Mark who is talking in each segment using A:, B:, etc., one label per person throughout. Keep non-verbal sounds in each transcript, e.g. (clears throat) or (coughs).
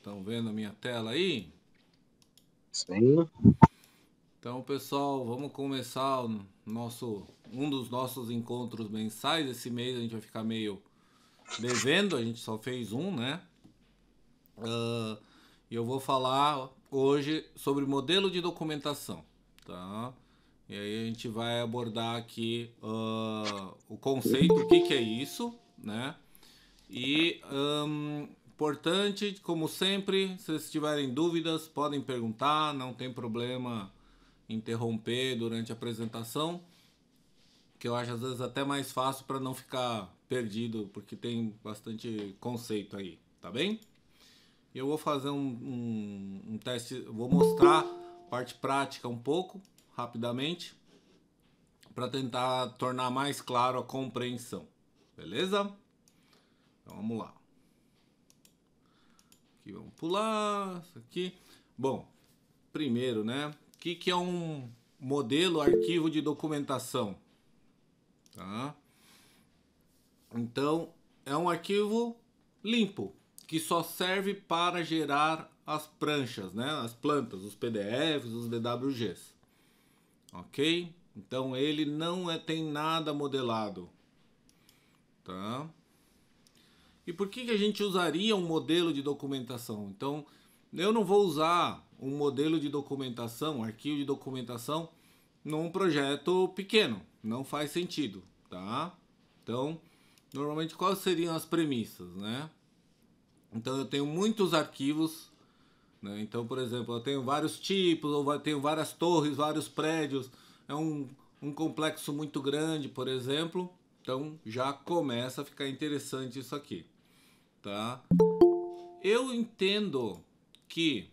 A: Estão vendo a minha tela aí? Sim. Então, pessoal, vamos começar o nosso, um dos nossos encontros mensais. Esse mês a gente vai ficar meio devendo, a gente só fez um, né? Ah, e uh, eu vou falar hoje sobre modelo de documentação, tá? E aí a gente vai abordar aqui uh, o conceito, o que, que é isso, né? E um, Importante, como sempre, se vocês tiverem dúvidas, podem perguntar, não tem problema interromper durante a apresentação, que eu acho às vezes até mais fácil para não ficar perdido, porque tem bastante conceito aí, tá bem? eu vou fazer um, um, um teste, vou mostrar parte prática um pouco, rapidamente, para tentar tornar mais claro a compreensão, beleza? Então vamos lá aqui vamos pular, isso aqui. Bom, primeiro, né? O que, que é um modelo arquivo de documentação? Tá? Então, é um arquivo limpo, que só serve para gerar as pranchas, né? as plantas, os PDFs, os DWGs. Ok? Então ele não é, tem nada modelado. Tá? E por que, que a gente usaria um modelo de documentação? Então, eu não vou usar um modelo de documentação, um arquivo de documentação, num projeto pequeno. Não faz sentido, tá? Então, normalmente quais seriam as premissas, né? Então, eu tenho muitos arquivos né? então, por exemplo, eu tenho vários tipos, ou tenho várias torres, vários prédios, é um, um complexo muito grande, por exemplo. Então já começa a ficar interessante isso aqui tá? Eu entendo que,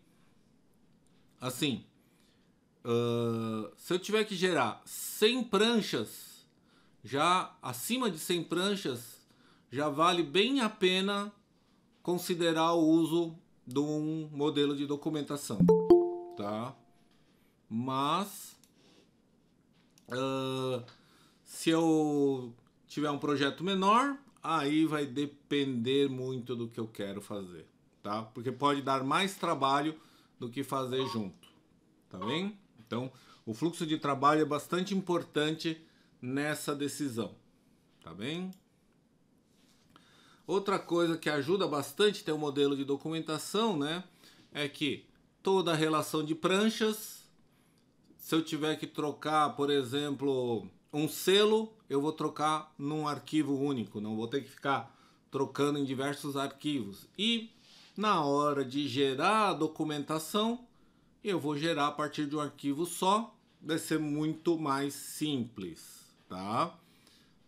A: assim, uh, se eu tiver que gerar 100 pranchas, já acima de 100 pranchas, já vale bem a pena considerar o uso de um modelo de documentação, tá? Mas uh, se eu tiver um projeto menor, aí vai depender muito do que eu quero fazer, tá? Porque pode dar mais trabalho do que fazer junto, tá bem? Então, o fluxo de trabalho é bastante importante nessa decisão, tá bem? Outra coisa que ajuda bastante ter um modelo de documentação, né? É que toda a relação de pranchas, se eu tiver que trocar, por exemplo, um selo eu vou trocar num arquivo único, não vou ter que ficar trocando em diversos arquivos. E na hora de gerar a documentação, eu vou gerar a partir de um arquivo só, vai ser muito mais simples, tá?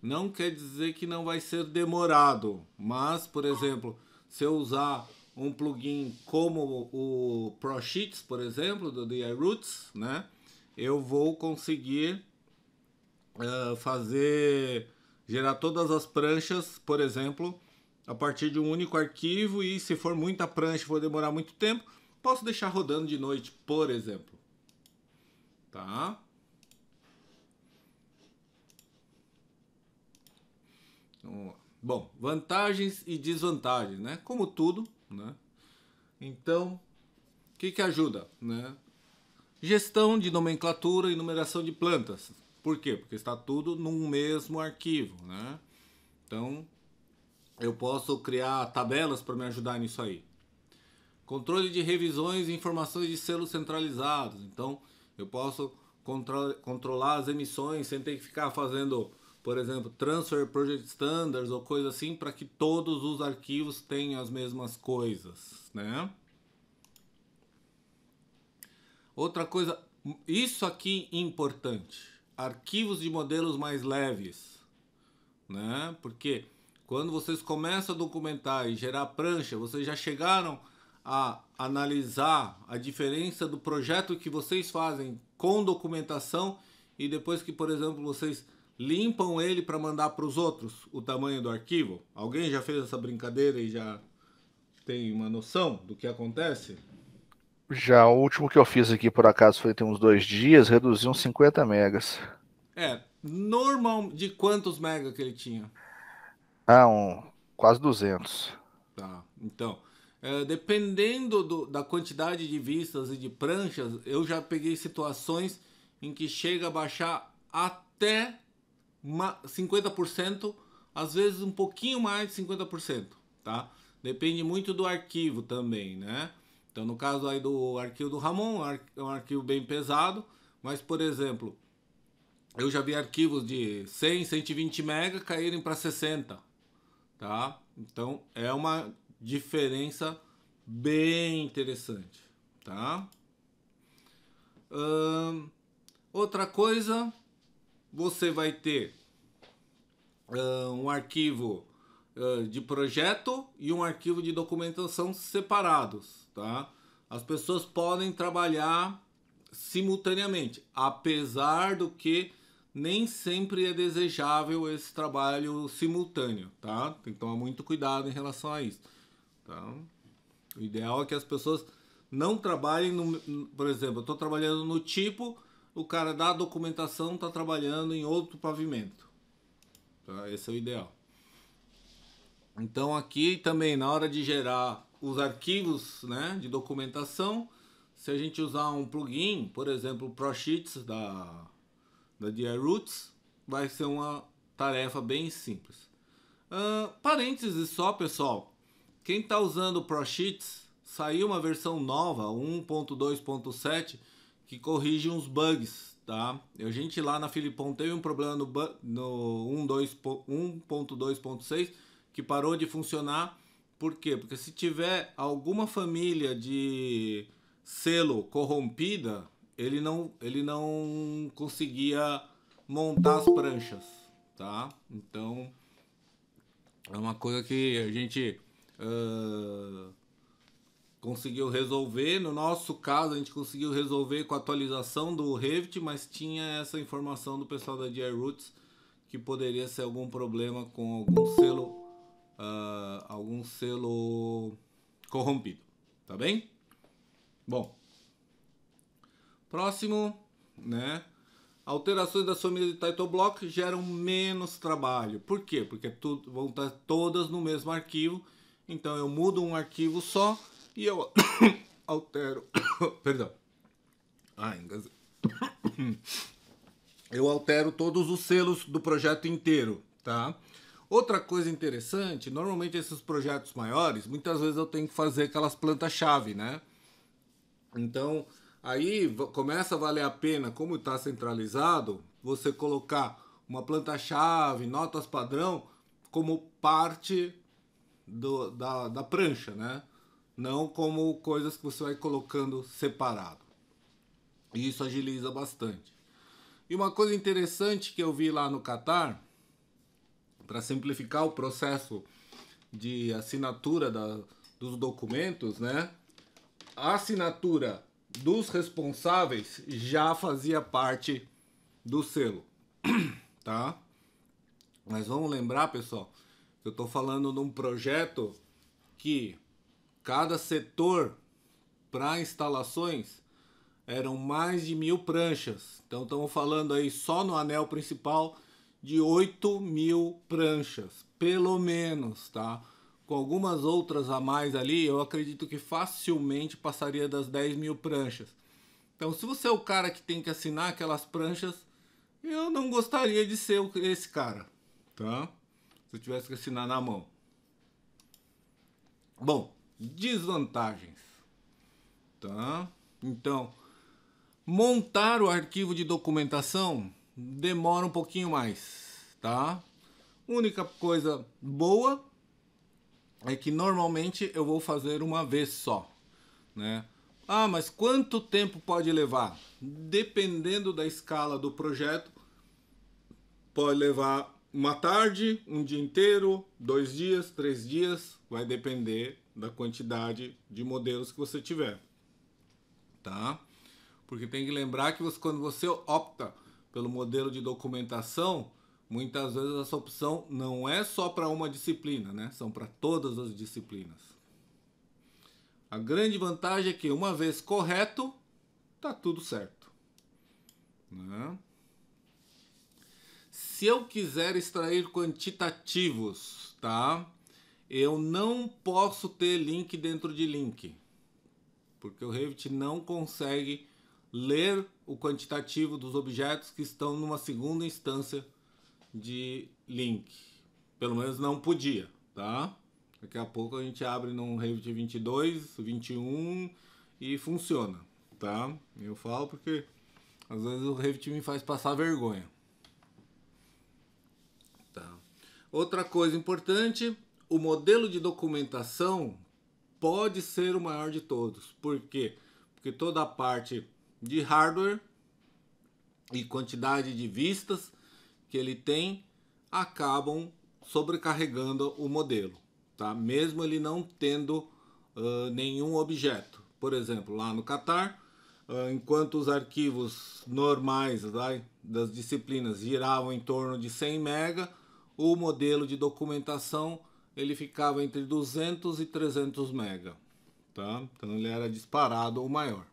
A: Não quer dizer que não vai ser demorado, mas, por exemplo, se eu usar um plugin como o ProSheets, por exemplo, do DI Roots, né? Eu vou conseguir eh, fazer gerar todas as pranchas, por exemplo, a partir de um único arquivo e se for muita prancha for demorar muito tempo, posso deixar rodando de noite, por exemplo. Tá? Bom, vantagens e desvantagens, né? Como tudo, né? Então, o que, que ajuda, né? Gestão de nomenclatura e numeração de plantas. Por quê? Porque está tudo num mesmo arquivo, né? Então, eu posso criar tabelas para me ajudar nisso aí. Controle de revisões e informações de selos centralizados. Então, eu posso contro controlar as emissões sem ter que ficar fazendo, por exemplo, transfer project standards ou coisa assim, para que todos os arquivos tenham as mesmas coisas, né? Outra coisa, isso aqui é importante arquivos de modelos mais leves, né? Porque quando vocês começam a documentar e gerar prancha, vocês já chegaram a analisar a diferença do projeto que vocês fazem com documentação e depois que, por exemplo, vocês limpam ele para mandar para os outros o tamanho do arquivo. Alguém já fez essa brincadeira e já tem uma noção do que acontece?
B: Já o último que eu fiz aqui, por acaso, foi tem uns dois dias, reduziu uns 50 megas.
A: É, normal, de quantos megas que ele tinha?
B: Ah, um, quase 200. Tá, então,
A: é, dependendo do, da quantidade de vistas e de pranchas, eu já peguei situações em que chega a baixar até uma, 50%, às vezes um pouquinho mais de 50%, tá? Depende muito do arquivo também, né? Então, no caso aí do arquivo do Ramon, é um arquivo bem pesado, mas, por exemplo, eu já vi arquivos de 100, 120 mega caírem para 60, tá? Então, é uma diferença bem interessante, tá? Hum, outra coisa, você vai ter hum, um arquivo hum, de projeto e um arquivo de documentação separados tá? As pessoas podem trabalhar simultaneamente, apesar do que nem sempre é desejável esse trabalho simultâneo, tá? Tem que tomar muito cuidado em relação a isso, tá? O ideal é que as pessoas não trabalhem, no, por exemplo, eu estou trabalhando no tipo, o cara da documentação está trabalhando em outro pavimento, tá? Esse é o ideal. Então aqui também na hora de gerar os arquivos né, de documentação. Se a gente usar um plugin, por exemplo, o ProSheets da, da DRoots, vai ser uma tarefa bem simples. Uh, parênteses só, pessoal. Quem está usando o ProSheets, saiu uma versão nova, 1.2.7, que corrige uns bugs, tá? A gente lá na Filipon teve um problema no, no 1.2.6 que parou de funcionar por quê? Porque se tiver alguma família de selo corrompida, ele não, ele não conseguia montar as pranchas, tá? Então é uma coisa que a gente uh, conseguiu resolver. No nosso caso, a gente conseguiu resolver com a atualização do Revit, mas tinha essa informação do pessoal da DI Roots que poderia ser algum problema com algum selo uh, algum selo corrompido, tá bem? Bom, próximo, né? Alterações da família de title block geram menos trabalho. Por quê? Porque é tudo, vão estar todas no mesmo arquivo. Então eu mudo um arquivo só e eu (coughs) altero. (coughs) Perdão. Ah, (coughs) eu altero todos os selos do projeto inteiro, tá? Outra coisa interessante, normalmente esses projetos maiores, muitas vezes eu tenho que fazer aquelas plantas-chave, né? Então, aí começa a valer a pena, como está centralizado, você colocar uma planta-chave, notas padrão, como parte do, da, da prancha, né? Não como coisas que você vai colocando separado. E isso agiliza bastante. E uma coisa interessante que eu vi lá no Catar para simplificar o processo de assinatura da, dos documentos, né? A assinatura dos responsáveis já fazia parte do selo, (clears throat) tá? Mas vamos lembrar, pessoal, que eu estou falando de um projeto que cada setor para instalações eram mais de mil pranchas. Então estamos falando aí só no anel principal de 8 mil pranchas, pelo menos, tá? Com algumas outras a mais ali, eu acredito que facilmente passaria das 10 mil pranchas. Então, se você é o cara que tem que assinar aquelas pranchas, eu não gostaria de ser esse cara, tá? Se eu tivesse que assinar na mão. Bom, desvantagens, tá? Então, montar o arquivo de documentação demora um pouquinho mais, tá? Única coisa boa é que normalmente eu vou fazer uma vez só, né? Ah, mas quanto tempo pode levar? Dependendo da escala do projeto, pode levar uma tarde, um dia inteiro, dois dias, três dias, vai depender da quantidade de modelos que você tiver, tá? Porque tem que lembrar que você, quando você opta pelo modelo de documentação, muitas vezes essa opção não é só para uma disciplina, né? São para todas as disciplinas. A grande vantagem é que uma vez correto, tá tudo certo. Né? Se eu quiser extrair quantitativos, tá? Eu não posso ter link dentro de link, porque o Revit não consegue ler o quantitativo dos objetos que estão numa segunda instância de link. Pelo menos não podia, tá? Daqui a pouco a gente abre num Revit 22, 21 e funciona, tá? Eu falo porque às vezes o Revit me faz passar vergonha. Tá. Outra coisa importante, o modelo de documentação pode ser o maior de todos. Por quê? Porque toda a parte de hardware e quantidade de vistas que ele tem acabam sobrecarregando o modelo, tá? Mesmo ele não tendo uh, nenhum objeto. Por exemplo, lá no Qatar, uh, enquanto os arquivos normais tá, das disciplinas giravam em torno de 100 mega, o modelo de documentação ele ficava entre 200 e 300 mega, tá? Então ele era disparado o maior.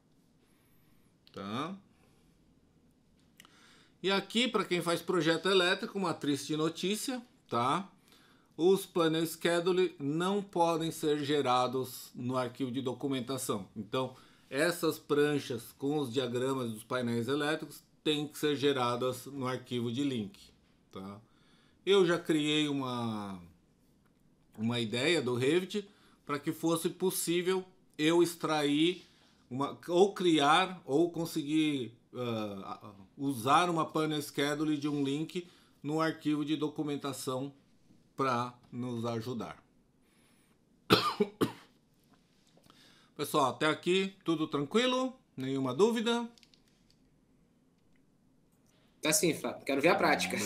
A: Tá? E aqui, para quem faz projeto elétrico, uma triste notícia, tá? Os panel schedule não podem ser gerados no arquivo de documentação. Então, essas pranchas com os diagramas dos painéis elétricos têm que ser geradas no arquivo de link, tá? Eu já criei uma uma ideia do Revit para que fosse possível eu extrair uma, ou criar ou conseguir uh, usar uma panel schedule de um link no arquivo de documentação para nos ajudar. (coughs) Pessoal, até aqui tudo tranquilo? Nenhuma dúvida? Tá sim, Flávio. Quero ver a prática.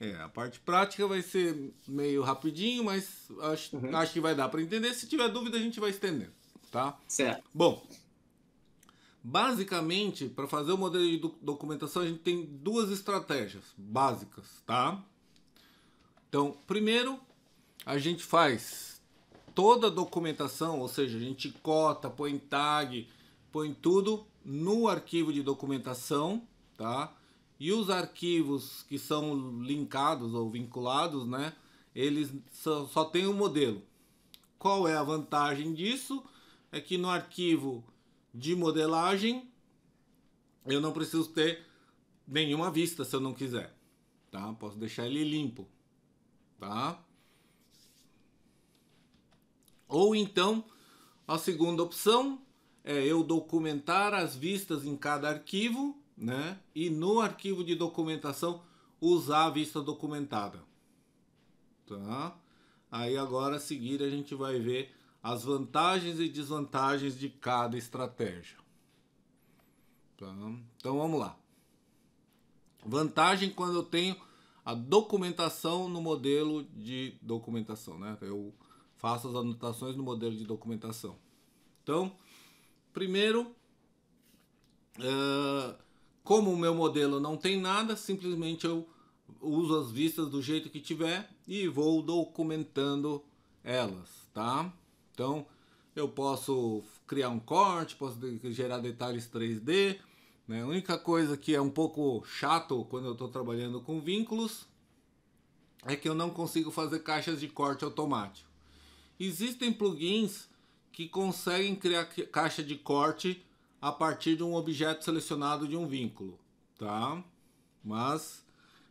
A: É, a parte prática vai ser meio rapidinho, mas acho, uhum. acho que vai dar para entender. Se tiver dúvida, a gente vai estendendo tá? Certo. Bom, basicamente, para fazer o modelo de documentação, a gente tem duas estratégias básicas, tá? Então, primeiro, a gente faz toda a documentação, ou seja, a gente cota, põe tag, põe tudo no arquivo de documentação, tá? E os arquivos que são linkados ou vinculados, né? Eles só, só tem um modelo. Qual é a vantagem disso? é que no arquivo de modelagem eu não preciso ter nenhuma vista se eu não quiser, tá? Posso deixar ele limpo, tá? Ou então, a segunda opção é eu documentar as vistas em cada arquivo, né? E no arquivo de documentação usar a vista documentada, tá? Aí agora a seguir a gente vai ver as vantagens e desvantagens de cada estratégia. Tá? Então vamos lá. Vantagem quando eu tenho a documentação no modelo de documentação, né? Eu faço as anotações no modelo de documentação. Então, primeiro, é, como o meu modelo não tem nada, simplesmente eu uso as vistas do jeito que tiver e vou documentando elas, tá? Então eu posso criar um corte, posso gerar detalhes 3D. Né? A única coisa que é um pouco chato quando eu estou trabalhando com vínculos é que eu não consigo fazer caixas de corte automático. Existem plugins que conseguem criar caixa de corte a partir de um objeto selecionado de um vínculo, tá? Mas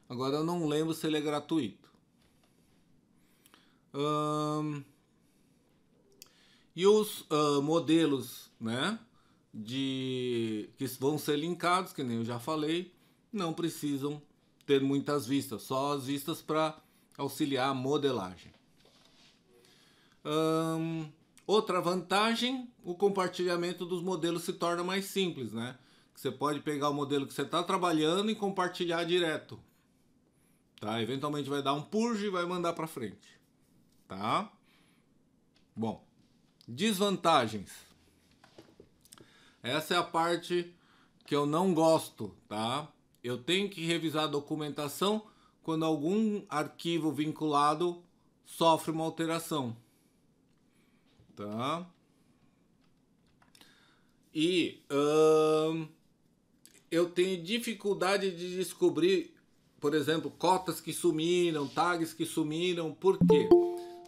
A: agora eu não lembro se ele é gratuito. Hum... E os uh, modelos, né? De que vão ser linkados, que nem eu já falei, não precisam ter muitas vistas, só as vistas para auxiliar a modelagem. Um, outra vantagem, o compartilhamento dos modelos se torna mais simples, né? Você pode pegar o modelo que você está trabalhando e compartilhar direto. Tá? Eventualmente vai dar um purge e vai mandar para frente. Tá? Bom, Desvantagens. Essa é a parte que eu não gosto, tá? Eu tenho que revisar a documentação quando algum arquivo vinculado sofre uma alteração. Tá? E hum, eu tenho dificuldade de descobrir, por exemplo, cotas que sumiram, tags que sumiram, por quê?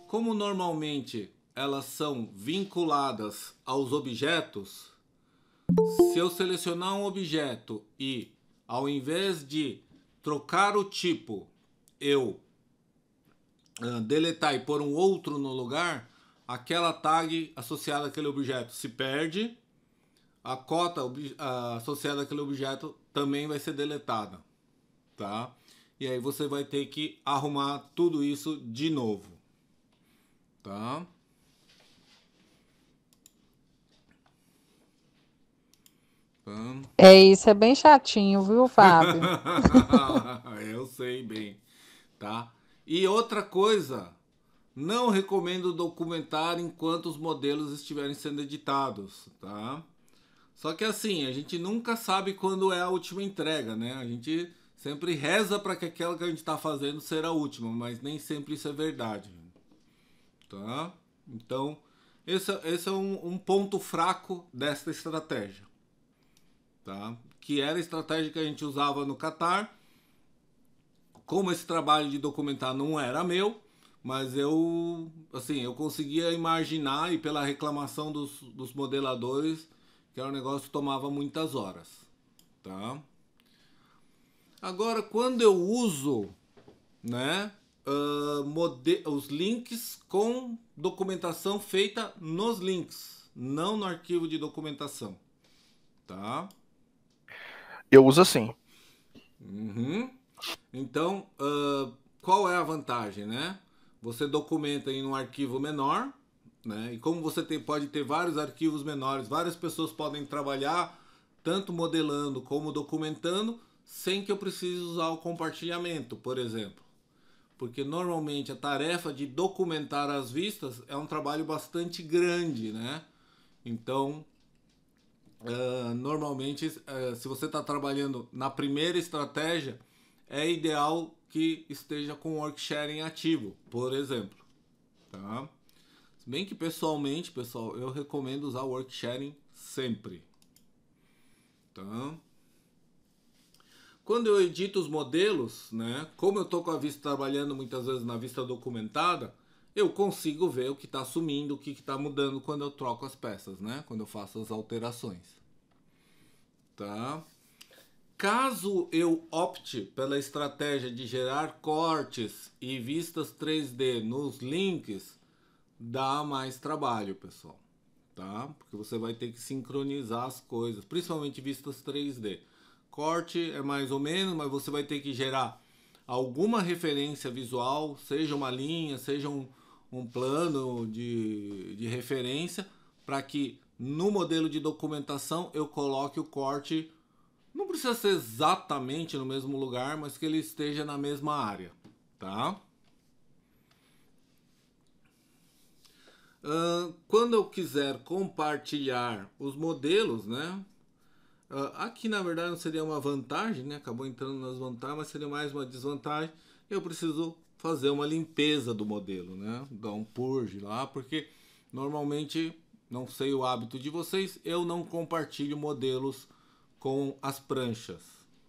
A: Como normalmente elas são vinculadas aos objetos, se eu selecionar um objeto e ao invés de trocar o tipo, eu uh, deletar e pôr um outro no lugar, aquela tag associada àquele objeto se perde, a cota uh, associada àquele objeto também vai ser deletada, tá? E aí você vai ter que arrumar tudo isso de novo, tá?
B: É isso, é bem chatinho, viu, Fábio?
A: (laughs) Eu sei bem, tá? E outra coisa, não recomendo documentar enquanto os modelos estiverem sendo editados, tá? Só que assim, a gente nunca sabe quando é a última entrega, né? A gente sempre reza para que aquela que a gente está fazendo seja a última, mas nem sempre isso é verdade, tá? Então, esse, é, esse é um, um ponto fraco desta estratégia tá? Que era a estratégia que a gente usava no Catar. Como esse trabalho de documentar não era meu, mas eu, assim, eu conseguia imaginar e pela reclamação dos, dos modeladores que era um negócio que tomava muitas horas, tá? Agora, quando eu uso, né, uh, os links com documentação feita nos links, não no arquivo de documentação, tá?
B: Eu uso assim. Uhum.
A: Então, uh, qual é a vantagem, né? Você documenta em um arquivo menor, né? E como você tem, pode ter vários arquivos menores, várias pessoas podem trabalhar tanto modelando como documentando, sem que eu precise usar o compartilhamento, por exemplo. Porque normalmente a tarefa de documentar as vistas é um trabalho bastante grande, né? Então, ah, normalmente, uh, se você está trabalhando na primeira estratégia, é ideal que esteja com work sharing ativo, por exemplo. Tá? Se bem que pessoalmente, pessoal, eu recomendo usar work sharing sempre. Tá? Quando eu edito os modelos, né, como eu estou com a vista trabalhando muitas vezes na vista documentada, eu consigo ver o que está sumindo, o que está mudando quando eu troco as peças, né? Quando eu faço as alterações. Tá? Caso eu opte pela estratégia de gerar cortes e vistas 3D nos links, dá mais trabalho, pessoal. Tá? Porque você vai ter que sincronizar as coisas, principalmente vistas 3D. Corte é mais ou menos, mas você vai ter que gerar alguma referência visual, seja uma linha, seja um, um plano de, de referência para que no modelo de documentação eu coloque o corte. Não precisa ser exatamente no mesmo lugar, mas que ele esteja na mesma área, tá? Uh, quando eu quiser compartilhar os modelos, né? Uh, aqui na verdade não seria uma vantagem, né? Acabou entrando nas vantagens, mas seria mais uma desvantagem. Eu preciso fazer uma limpeza do modelo, né? Dar um purge lá, porque normalmente, não sei o hábito de vocês, eu não compartilho modelos com as pranchas,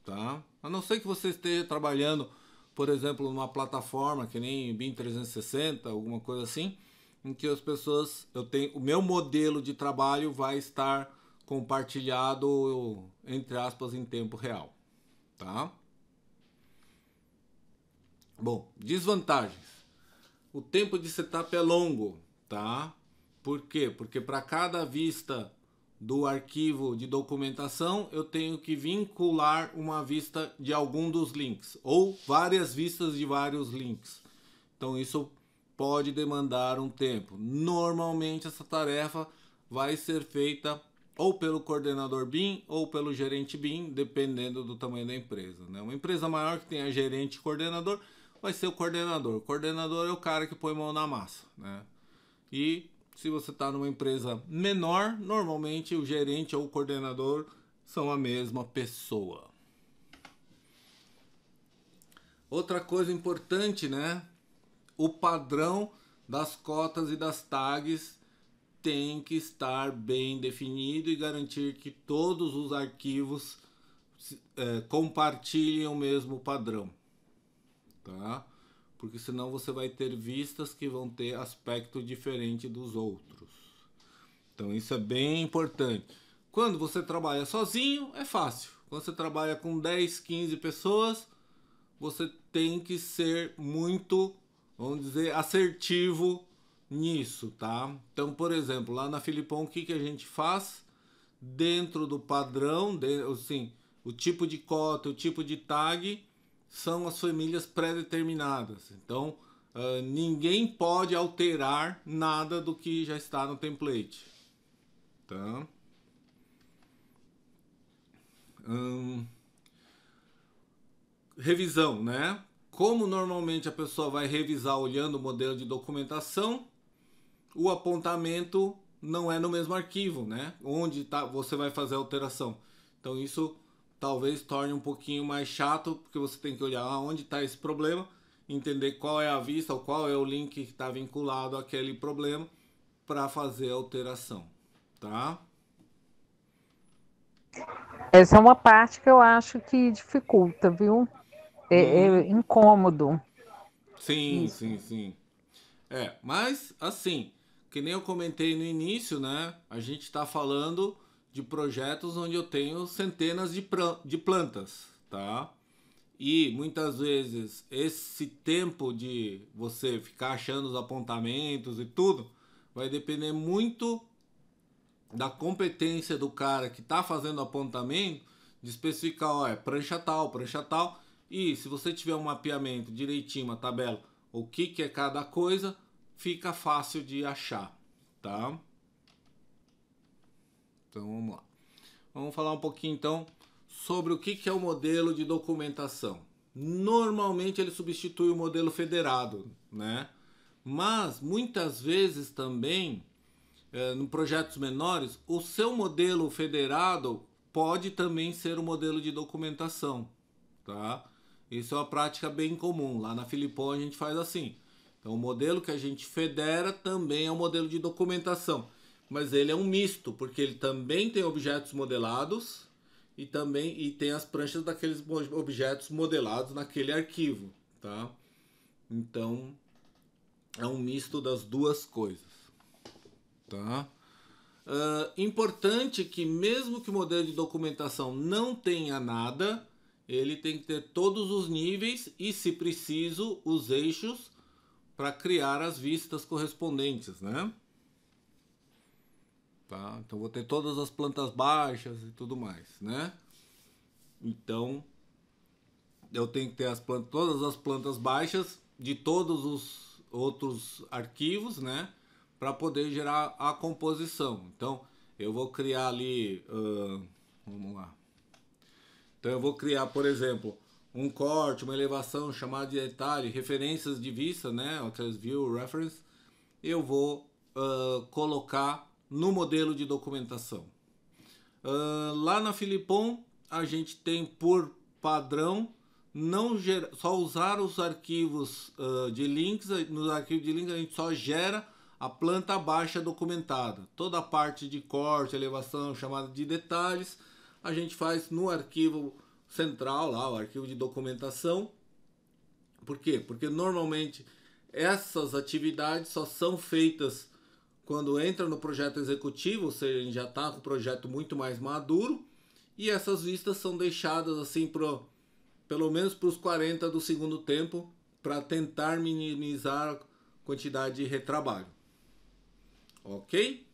A: tá? A não ser que você esteja trabalhando, por exemplo, numa plataforma que nem BIM 360, alguma coisa assim, em que as pessoas, eu tenho, o meu modelo de trabalho vai estar compartilhado entre aspas em tempo real, tá? Bom, desvantagens. O tempo de setup é longo, tá? Por quê? Porque para cada vista do arquivo de documentação, eu tenho que vincular uma vista de algum dos links ou várias vistas de vários links. Então isso pode demandar um tempo. Normalmente essa tarefa vai ser feita ou pelo coordenador BIM ou pelo gerente BIM, dependendo do tamanho da empresa. Né? Uma empresa maior que tenha gerente e coordenador, vai ser o coordenador. O coordenador é o cara que põe mão na massa, né? E se você está numa empresa menor, normalmente o gerente ou o coordenador são a mesma pessoa. Outra coisa importante, né? O padrão das cotas e das tags tem que estar bem definido e garantir que todos os arquivos eh, compartilhem o mesmo padrão tá? Porque senão você vai ter vistas que vão ter aspecto diferente dos outros. Então isso é bem importante. Quando você trabalha sozinho, é fácil. Quando você trabalha com 10, 15 pessoas, você tem que ser muito, vamos dizer, assertivo nisso, tá? Então, por exemplo, lá na Filipão, o que, que a gente faz? Dentro do padrão, de, assim, o tipo de cota, o tipo de tag, são as famílias pré-determinadas. Então, uh, ninguém pode alterar nada do que já está no template. Tá? Revisão, né? Como normalmente a pessoa vai revisar olhando o modelo de documentação, o apontamento não é no mesmo arquivo, né? Onde tá, você vai fazer a alteração. Então, isso talvez torne um pouquinho mais chato, porque você tem que olhar onde está esse problema, entender qual é a vista ou qual é o link que está vinculado àquele problema para fazer a alteração, tá?
B: Essa é uma parte que eu acho que dificulta, viu? É, é uhum. incômodo.
A: Sim, Isso. sim, sim. É, mas assim, que nem eu comentei no início, né? A gente está falando de projetos onde eu tenho centenas de, de plantas, tá? E muitas vezes esse tempo de você ficar achando os apontamentos e tudo vai depender muito da competência do cara que está fazendo apontamento de especificar, ó, é prancha tal, prancha tal. E se você tiver um mapeamento direitinho, uma tabela, o que, que é cada coisa, fica fácil de achar, tá? Então vamos lá. Vamos falar um pouquinho então sobre o que é o modelo de documentação. Normalmente ele substitui o modelo federado, né? Mas muitas vezes também, eh, em projetos menores, o seu modelo federado pode também ser o modelo de documentação, tá? Isso é uma prática bem comum. Lá na Filipão a gente faz assim. Então o modelo que a gente federa também é o modelo de documentação mas ele é um misto, porque ele também tem objetos modelados e também e tem as pranchas daqueles objetos modelados naquele arquivo, tá? Então é um misto das duas coisas, tá? Uh, importante que mesmo que o modelo de documentação não tenha nada, ele tem que ter todos os níveis e, se preciso, os eixos para criar as vistas correspondentes, né? Tá? Então vou ter todas as plantas baixas e tudo mais, né? Então eu tenho que ter as plantas, todas as plantas baixas de todos os outros arquivos, né? Para poder gerar a composição. Então eu vou criar ali, uh, vamos lá. Então eu vou criar, por exemplo, um corte, uma elevação, chamada de detalhe, referências de vista, né? Outras view reference. Eu vou uh, colocar no modelo de documentação. Uh, lá na Filipom, a gente tem por padrão não gera, só usar os arquivos uh, de links. Nos arquivos de links a gente só gera a planta baixa documentada. Toda a parte de corte, elevação, chamada de detalhes, a gente faz no arquivo central, lá, o arquivo de documentação. Por quê? Porque normalmente essas atividades só são feitas quando entra no projeto executivo, ou seja, a gente já está com o projeto muito mais maduro, e essas vistas são deixadas assim pro, pelo menos para os 40 do segundo tempo, para tentar minimizar a quantidade de retrabalho. Ok?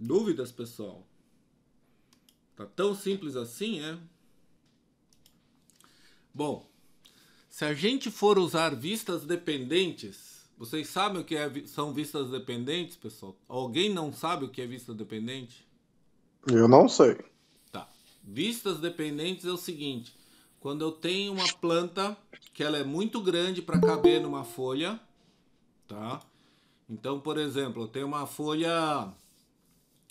A: Dúvidas, pessoal? Tá tão simples assim, é? Bom, se a gente for usar vistas dependentes, vocês sabem o que é, são vistas dependentes, pessoal? Alguém não sabe o que é vista dependente?
B: Eu não sei.
A: Tá. Vistas dependentes é o seguinte: quando eu tenho uma planta que ela é muito grande para caber numa folha, tá? Então, por exemplo, eu tenho uma folha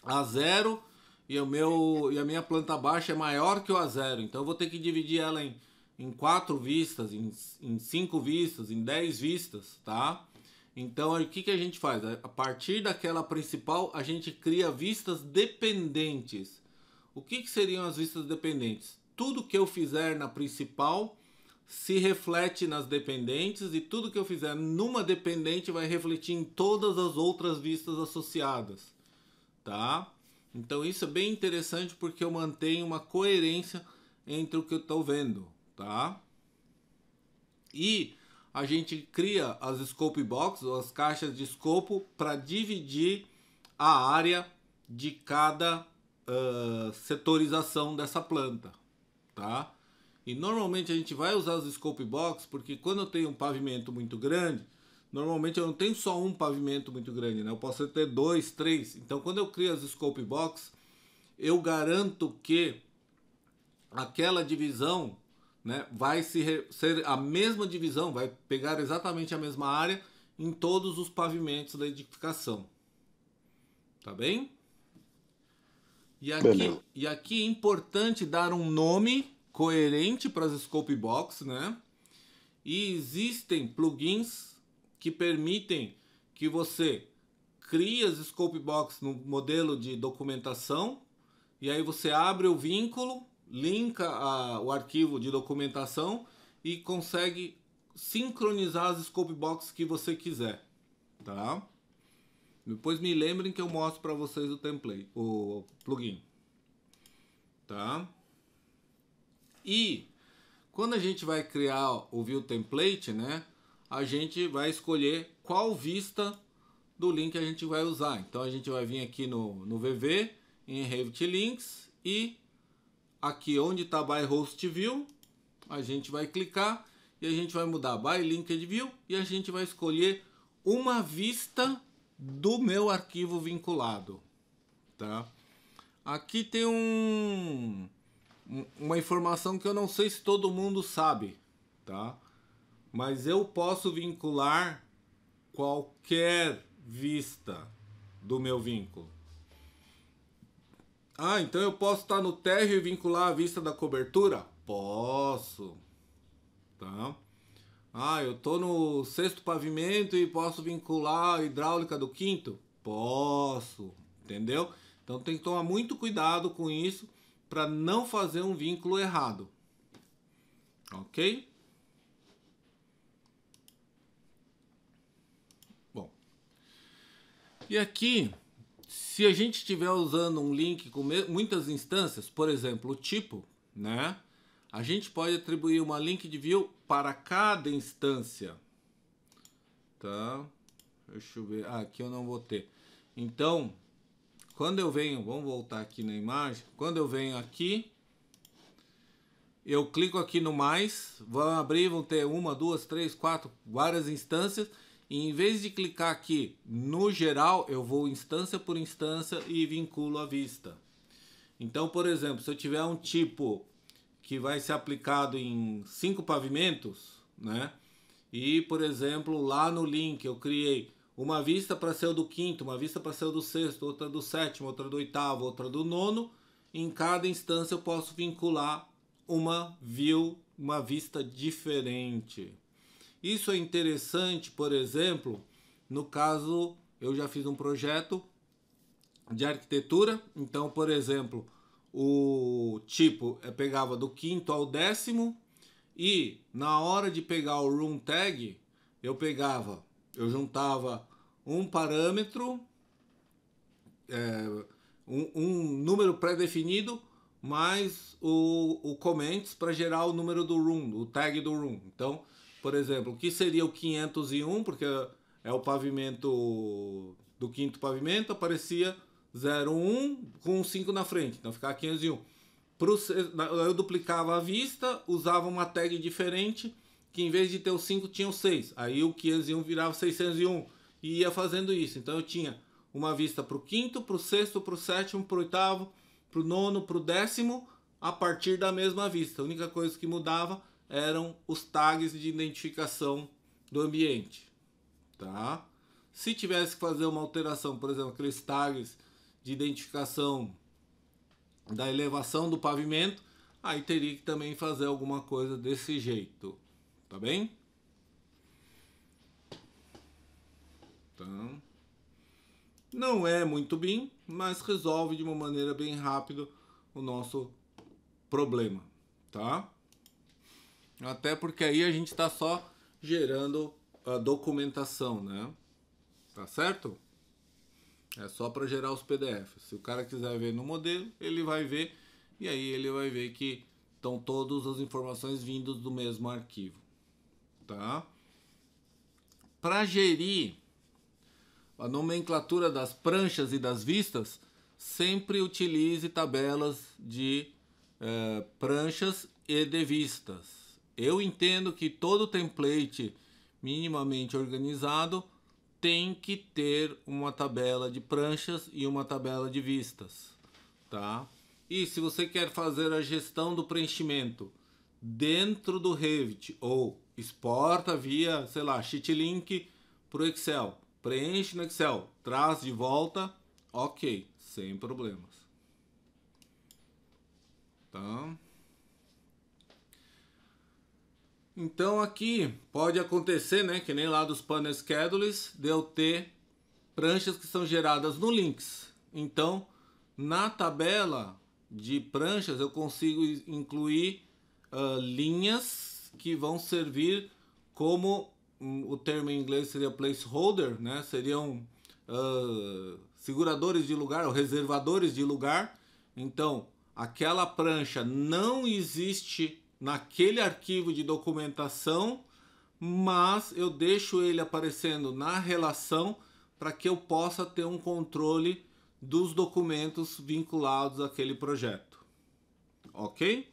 A: a zero e, o meu, e a minha planta baixa é maior que o a zero. Então, eu vou ter que dividir ela em, em quatro vistas, em, em cinco vistas, em dez vistas, tá? Então, o que, que a gente faz? A partir daquela principal, a gente cria vistas dependentes. O que, que seriam as vistas dependentes? Tudo que eu fizer na principal se reflete nas dependentes e tudo que eu fizer numa dependente vai refletir em todas as outras vistas associadas, tá? Então isso é bem interessante porque eu mantenho uma coerência entre o que eu estou vendo, tá? E a gente cria as scope box ou as caixas de escopo para dividir a área de cada uh, setorização dessa planta, tá? E normalmente a gente vai usar os scope box porque quando eu tenho um pavimento muito grande, normalmente eu não tenho só um pavimento muito grande, né? Eu posso ter dois, três. Então quando eu crio as scope box, eu garanto que aquela divisão né, vai se ser a mesma divisão, vai pegar exatamente a mesma área em todos os pavimentos da edificação. Tá bem? E aqui, e aqui é importante dar um nome coerente para as scope box, né? E existem plugins que permitem que você crie as scope box no modelo de documentação e aí você abre o vínculo linka a, o arquivo de documentação e consegue sincronizar as scope box que você quiser, tá? Depois me lembrem que eu mostro para vocês o template, o plugin, tá? E quando a gente vai criar o view template, né? A gente vai escolher qual vista do link a gente vai usar. Então a gente vai vir aqui no, no VV, em Revit Links e aqui onde está By Host View, a gente vai clicar e a gente vai mudar By Linked View e a gente vai escolher uma vista do meu arquivo vinculado, tá? Aqui tem um, uma informação que eu não sei se todo mundo sabe, tá? Mas eu posso vincular qualquer vista do meu vínculo. Ah, então eu posso estar no térreo e vincular a vista da cobertura? Posso. Tá? Ah, eu tô no sexto pavimento e posso vincular a hidráulica do quinto? Posso. Entendeu? Então tem que tomar muito cuidado com isso para não fazer um vínculo errado. OK? Bom. E aqui se a gente estiver usando um link com muitas instâncias, por exemplo, o tipo, né? A gente pode atribuir uma link de view para cada instância. Tá? Deixa eu ver. Ah, aqui eu não vou ter. Então, quando eu venho, vamos voltar aqui na imagem. Quando eu venho aqui, eu clico aqui no mais, vão abrir, vão ter uma, duas, três, quatro, várias instâncias e em vez de clicar aqui no geral, eu vou instância por instância e vinculo a vista. Então, por exemplo, se eu tiver um tipo que vai ser aplicado em cinco pavimentos, né? E, por exemplo, lá no link eu criei uma vista para ser do quinto, uma vista para ser do sexto, outra do sétimo, outra do oitavo, outra do nono. Em cada instância eu posso vincular uma view, uma vista diferente. Isso é interessante, por exemplo, no caso, eu já fiz um projeto de arquitetura, então, por exemplo, o tipo eu é, pegava do quinto ao décimo e na hora de pegar o room tag, eu pegava, eu juntava um parâmetro, é, um, um, número pré-definido, mais o, o comments para gerar o número do room, o tag do room. Então, por exemplo, que seria o 501, porque é o pavimento do quinto pavimento, aparecia 01 com 5 na frente, então ficava 501. Pro, eu duplicava a vista, usava uma tag diferente, que em vez de ter o 5 tinha o 6. Aí o 501 virava 601 e ia fazendo isso. Então eu tinha uma vista para o quinto, para o sexto, para o sétimo, para o oitavo, para o nono, para o décimo, a partir da mesma vista. A única coisa que mudava eram os tags de identificação do ambiente, tá? Se tivesse que fazer uma alteração, por exemplo, aqueles tags de identificação da elevação do pavimento, aí teria que também fazer alguma coisa desse jeito, tá bem? Então, Não é muito bem, mas resolve de uma maneira bem rápida o nosso problema, tá? Até porque aí a gente está só gerando a documentação, né? Tá certo? É só para gerar os PDFs. Se o cara quiser ver no modelo, ele vai ver e aí ele vai ver que estão todas as informações vindas do mesmo arquivo, tá? Para gerir a nomenclatura das pranchas e das vistas, sempre utilize tabelas de eh, pranchas e de vistas eu entendo que todo template minimamente organizado tem que ter uma tabela de pranchas e uma tabela de vistas, tá? E se você quer fazer a gestão do preenchimento dentro do Revit ou exporta via, sei lá, SheetLink para o Excel, preenche no Excel, traz de volta, ok, sem problemas. Então... Então aqui pode acontecer, né, que nem lá dos panel schedules, de eu ter pranchas que são geradas no links. Então, na tabela de pranchas eu consigo incluir uh, linhas que vão servir como um, o termo em inglês seria placeholder, né? Seriam uh, seguradores de lugar ou reservadores de lugar. Então, aquela prancha não existe naquele arquivo de documentação, mas eu deixo ele aparecendo na relação para que eu possa ter um controle dos documentos vinculados àquele projeto. Ok?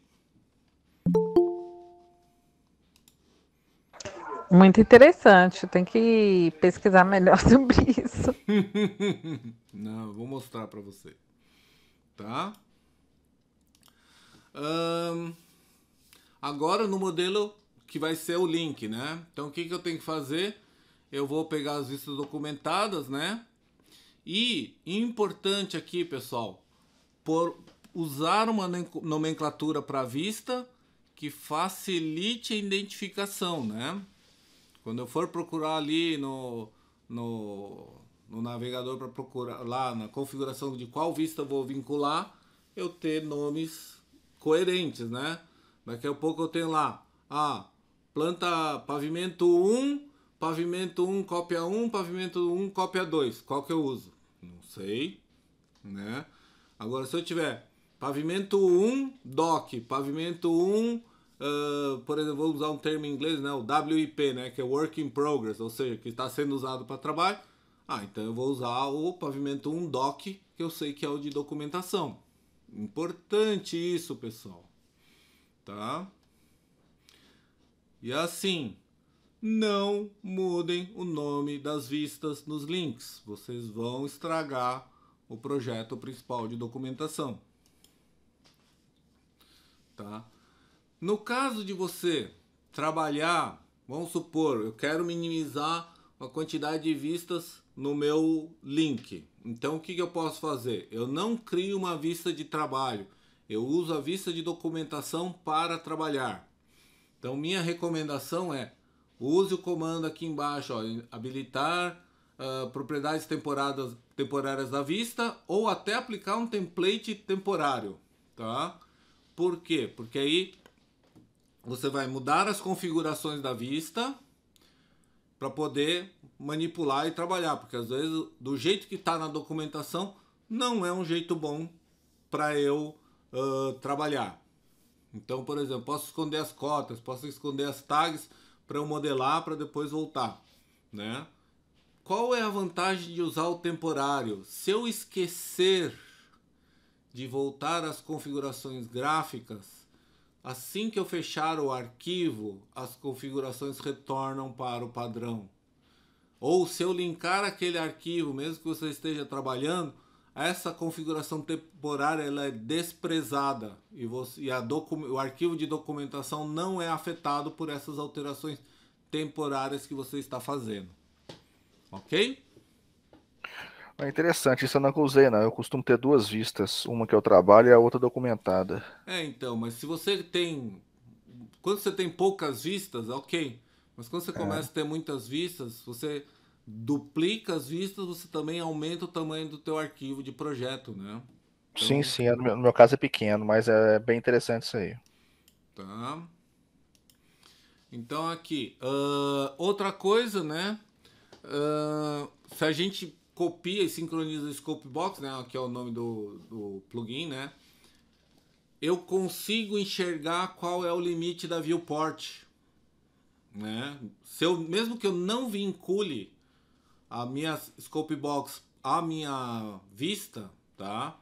A: Muito interessante, tem que pesquisar melhor (laughs) sobre isso. (laughs) Não, vou mostrar para você, tá? Um... Agora no modelo que vai ser o link, né? Então o que, que eu tenho que fazer? Eu vou pegar as vistas documentadas, né? E importante aqui, pessoal, por usar uma nomenclatura para vista que facilite a identificação, né? Quando eu for procurar ali no, no, no navegador para procurar lá na configuração de qual vista eu vou vincular, eu ter nomes coerentes, né? Daqui a pouco eu tenho lá ah, planta pavimento 1, pavimento 1, cópia 1, pavimento 1, cópia 2. Qual que eu uso? Não sei, né? Agora, se eu tiver pavimento 1, DOC, pavimento 1, uh, ah, por exemplo, vou usar um termo em inglês, né? O WIP, né? Que é Work in Progress, ou seja, que está sendo usado para trabalho. Ah, então eu vou usar o pavimento 1 DOC, que eu sei que é o de documentação. Importante isso, pessoal tá? E assim, não mudem o nome das vistas nos links, vocês vão estragar o projeto principal de documentação. Tá? No caso de você trabalhar, vamos supor, eu quero minimizar a quantidade de vistas no meu link. Então o que, que eu posso fazer? Eu não crio uma vista de trabalho, eu uso a vista de documentação para trabalhar. Então, minha recomendação é use o comando aqui embaixo, ó, habilitar uh, propriedades temporárias da vista ou até aplicar um template temporário, tá? Por quê? Porque aí você vai mudar as configurações da vista para poder manipular e trabalhar, porque às vezes do jeito que está na documentação não é um jeito bom para eu uh, trabalhar. Então, por exemplo, posso esconder as cotas, posso esconder as tags para eu modelar para depois voltar, né? Qual é a vantagem de usar o temporário? Se eu esquecer de voltar às configurações gráficas, assim que eu fechar o arquivo, as configurações retornam para o padrão. Ou se eu linkar aquele arquivo, mesmo que você esteja trabalhando, essa configuração temporária ela é desprezada e, você, e o arquivo de documentação não é afetado por essas alterações temporárias que você está fazendo. Ok?
B: É interessante, isso eu não usei, não. Eu costumo ter duas vistas, uma que eu trabalho e a outra documentada.
A: É, então, mas se você tem. Quando você tem poucas vistas, ok. Mas quando você é. começa é. a ter muitas vistas, você duplica as vistas, você também aumenta o tamanho do teu arquivo de projeto, né?
B: Então... Sim, sim. No meu, no meu, caso é pequeno, mas é bem interessante isso aí. Tá.
A: Então aqui, uh, outra coisa, né? Uh, se a gente copia e sincroniza o Scope Box, né? Que é o nome do, do plugin, né? Eu consigo enxergar qual é o limite da viewport, né? Se eu, mesmo que eu não vincule a minha scope box à minha vista, tá?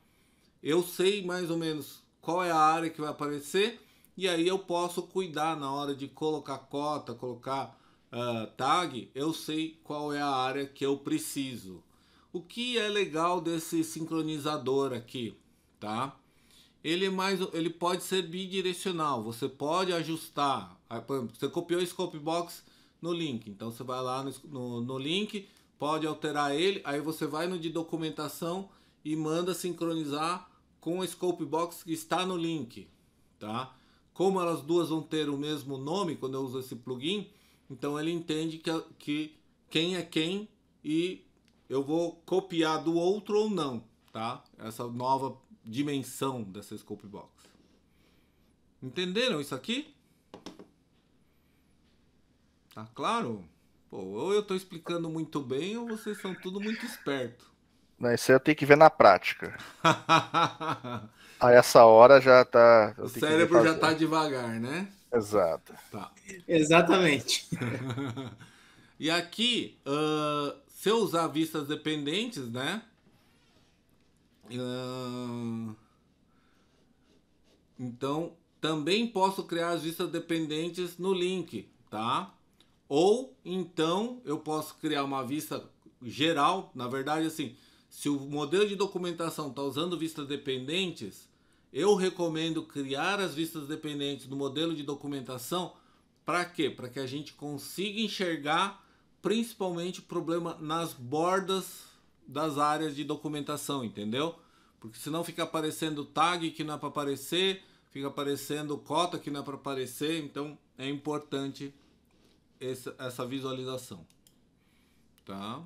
A: Eu sei mais ou menos qual é a área que vai aparecer e aí eu posso cuidar na hora de colocar cota, colocar uh, tag, eu sei qual é a área que eu preciso. O que é legal desse sincronizador aqui, tá? Ele é mais, ele pode ser bidirecional. Você pode ajustar. Ah, você copiou o scope box no link, então você vai lá no, no, no link pode alterar ele, aí você vai no de documentação e manda sincronizar com a scope box que está no link, tá? Como elas duas vão ter o mesmo nome quando eu uso esse plugin, então ele entende que, que quem é quem e eu vou copiar do outro ou não, tá? Essa nova dimensão dessa scope box. Entenderam isso aqui? Tá claro? Pô, ou eu tô explicando muito bem ou vocês são tudo muito esperto.
B: Não, isso aí eu tenho que ver na prática. a essa hora já tá. O cérebro já tá
A: devagar, né?
B: Exato. Tá.
A: Exatamente.
B: (laughs)
A: e aqui, uh, se eu usar vistas dependentes, né? Uh, então, também posso criar as vistas dependentes no link, tá? Ou então eu posso criar uma vista geral, na verdade assim, se o modelo de documentação está usando vistas dependentes, eu recomendo criar as vistas dependentes do modelo de documentação para quê? Para que a gente consiga enxergar principalmente o problema nas bordas das áreas de documentação, entendeu? Porque senão fica aparecendo tag que não é para aparecer, fica aparecendo cota que não é para aparecer, então é importante essa, essa visualização, tá?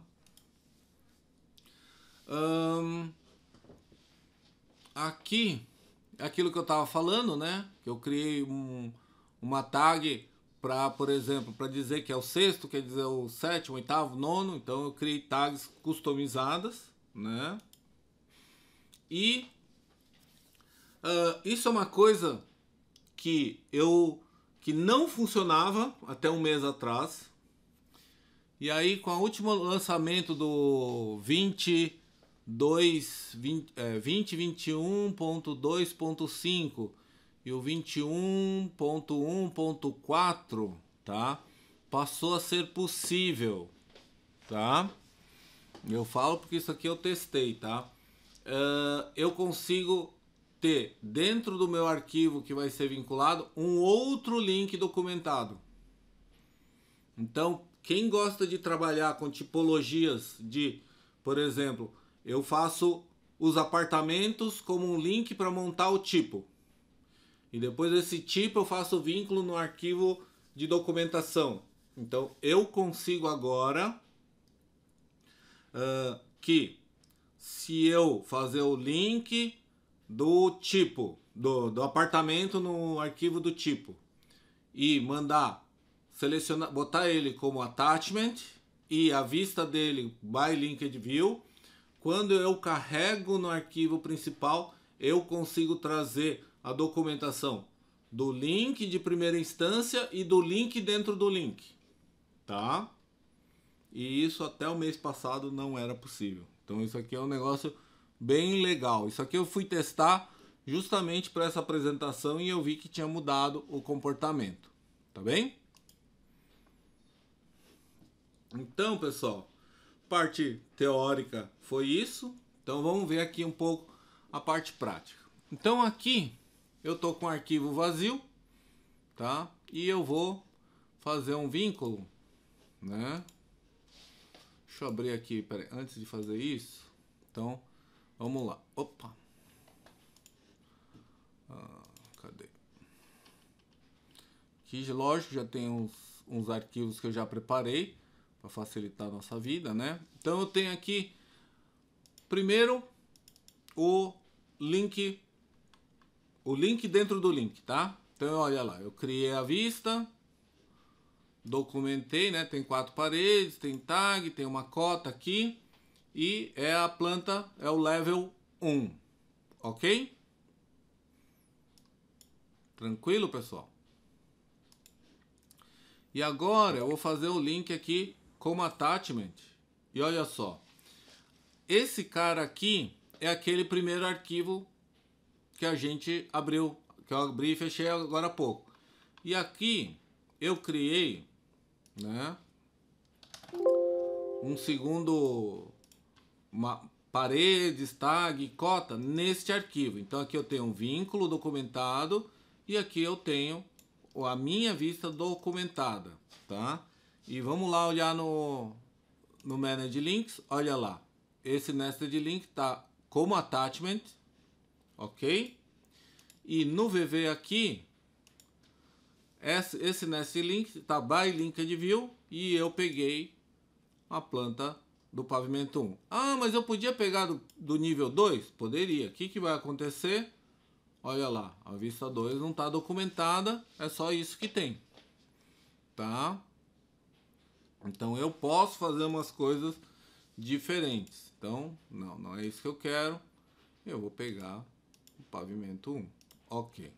A: aqui, é aquilo que eu estava falando, né? Que eu criei um, uma tag para, por exemplo, para dizer que é o sexto, quer dizer é o sétimo, oitavo, nono. Então eu criei tags customizadas, né? E uh, isso é uma coisa que eu que não funcionava até um mês atrás. E aí, com o último lançamento do 20, 2, 20, é, 2021.2.5 e o 21.1.4, tá? Passou a ser possível, tá? Eu falo porque isso aqui eu testei, tá? Uh, eu consigo ter dentro do meu arquivo que vai ser vinculado um outro link documentado. Então, quem gosta de trabalhar com tipologias de, por exemplo, eu faço os apartamentos como um link para montar o tipo. E depois desse tipo eu faço vínculo no arquivo de documentação. Então eu consigo agora uh, que se eu fazer o link do tipo, do, do apartamento no arquivo do tipo e mandar selecionar, botar ele como attachment e a vista dele by linked view, quando eu carrego no arquivo principal, eu consigo trazer a documentação do link de primeira instância e do link dentro do link, tá? E isso até o mês passado não era possível. Então isso aqui é um negócio bem legal. Isso aqui eu fui testar justamente para essa apresentação e eu vi que tinha mudado o comportamento, tá bem? Então, pessoal, parte teórica foi isso. Então vamos ver aqui um pouco a parte prática. Então aqui eu tô com o arquivo vazio, tá? E eu vou fazer um vínculo, né? Deixa eu abrir aqui, peraí, antes de fazer isso. Então, Vamos lá. Opa. Ah, cadê? Aqui, lógico, já tem uns, uns arquivos que eu já preparei para facilitar a nossa vida, né? Então eu tenho aqui primeiro o link o link dentro do link, tá? Então olha lá, eu criei a vista, documentei, né? Tem quatro paredes, tem tag, tem uma cota aqui e é a planta, é o level 1, ok? Tranquilo, pessoal? E agora eu vou fazer o link aqui como attachment. E olha só. Esse cara aqui é aquele primeiro arquivo que a gente abriu, que eu abri e fechei agora há pouco. E aqui eu criei, né, um segundo uma paredes, tag, cota neste arquivo. Então aqui eu tenho um vínculo documentado e aqui eu tenho a minha vista documentada, tá? E vamos lá olhar no, no Manage Links, olha lá. Esse Nested Link tá como attachment, ok? E no VV aqui, esse Nested Link tá by link View e eu peguei a planta do pavimento 1. Ah, mas eu podia pegar do, do nível 2? Poderia. O que, que vai acontecer? Olha lá, a vista 2 não está documentada, é só isso que tem. Tá? Então eu posso fazer umas coisas diferentes. Então, não, não é isso que eu quero. Eu vou pegar o pavimento 1. Ok.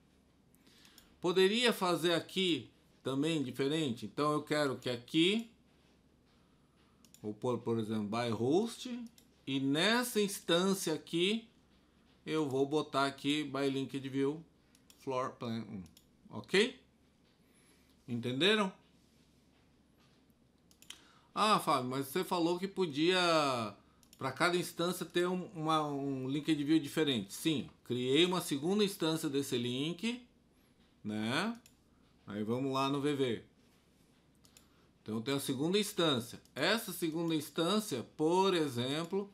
A: Poderia fazer aqui também diferente? Então eu quero que aqui Vou pôr, por exemplo, by host. E nessa instância aqui, eu vou botar aqui by linked view floor plan 1. Ok? Entenderam? Ah, Fábio, mas você falou que podia para cada instância ter um, uma, um linked view diferente. Sim, criei uma segunda instância desse link, né? Aí vamos lá no VV. Então tem a segunda instância. Essa segunda instância, por exemplo,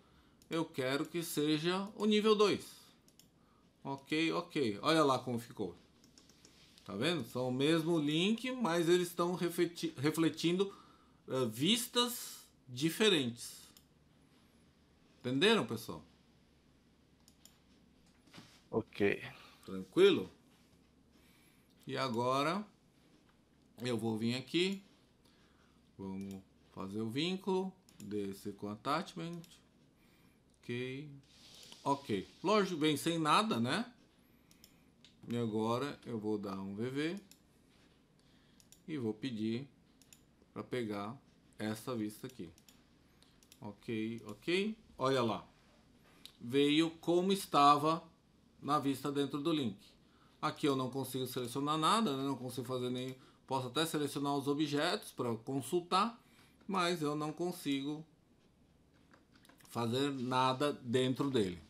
A: eu quero que seja o nível 2. Ok, ok. Olha lá como ficou. Tá vendo? São o mesmo link, mas eles estão refletindo uh, vistas diferentes. Entenderam, pessoal? Ok. Tranquilo? E agora eu vou vir aqui Vamos fazer o vínculo desse com attachment. Ok. Ok. Lógico, bem sem nada, né? E agora eu vou dar um VV e vou pedir para pegar essa vista aqui. Ok, ok. Olha lá. Veio como estava na vista dentro do link. Aqui eu não consigo selecionar nada, né? não consigo fazer nem Posso até selecionar os objetos para consultar, mas eu não consigo fazer nada dentro dele.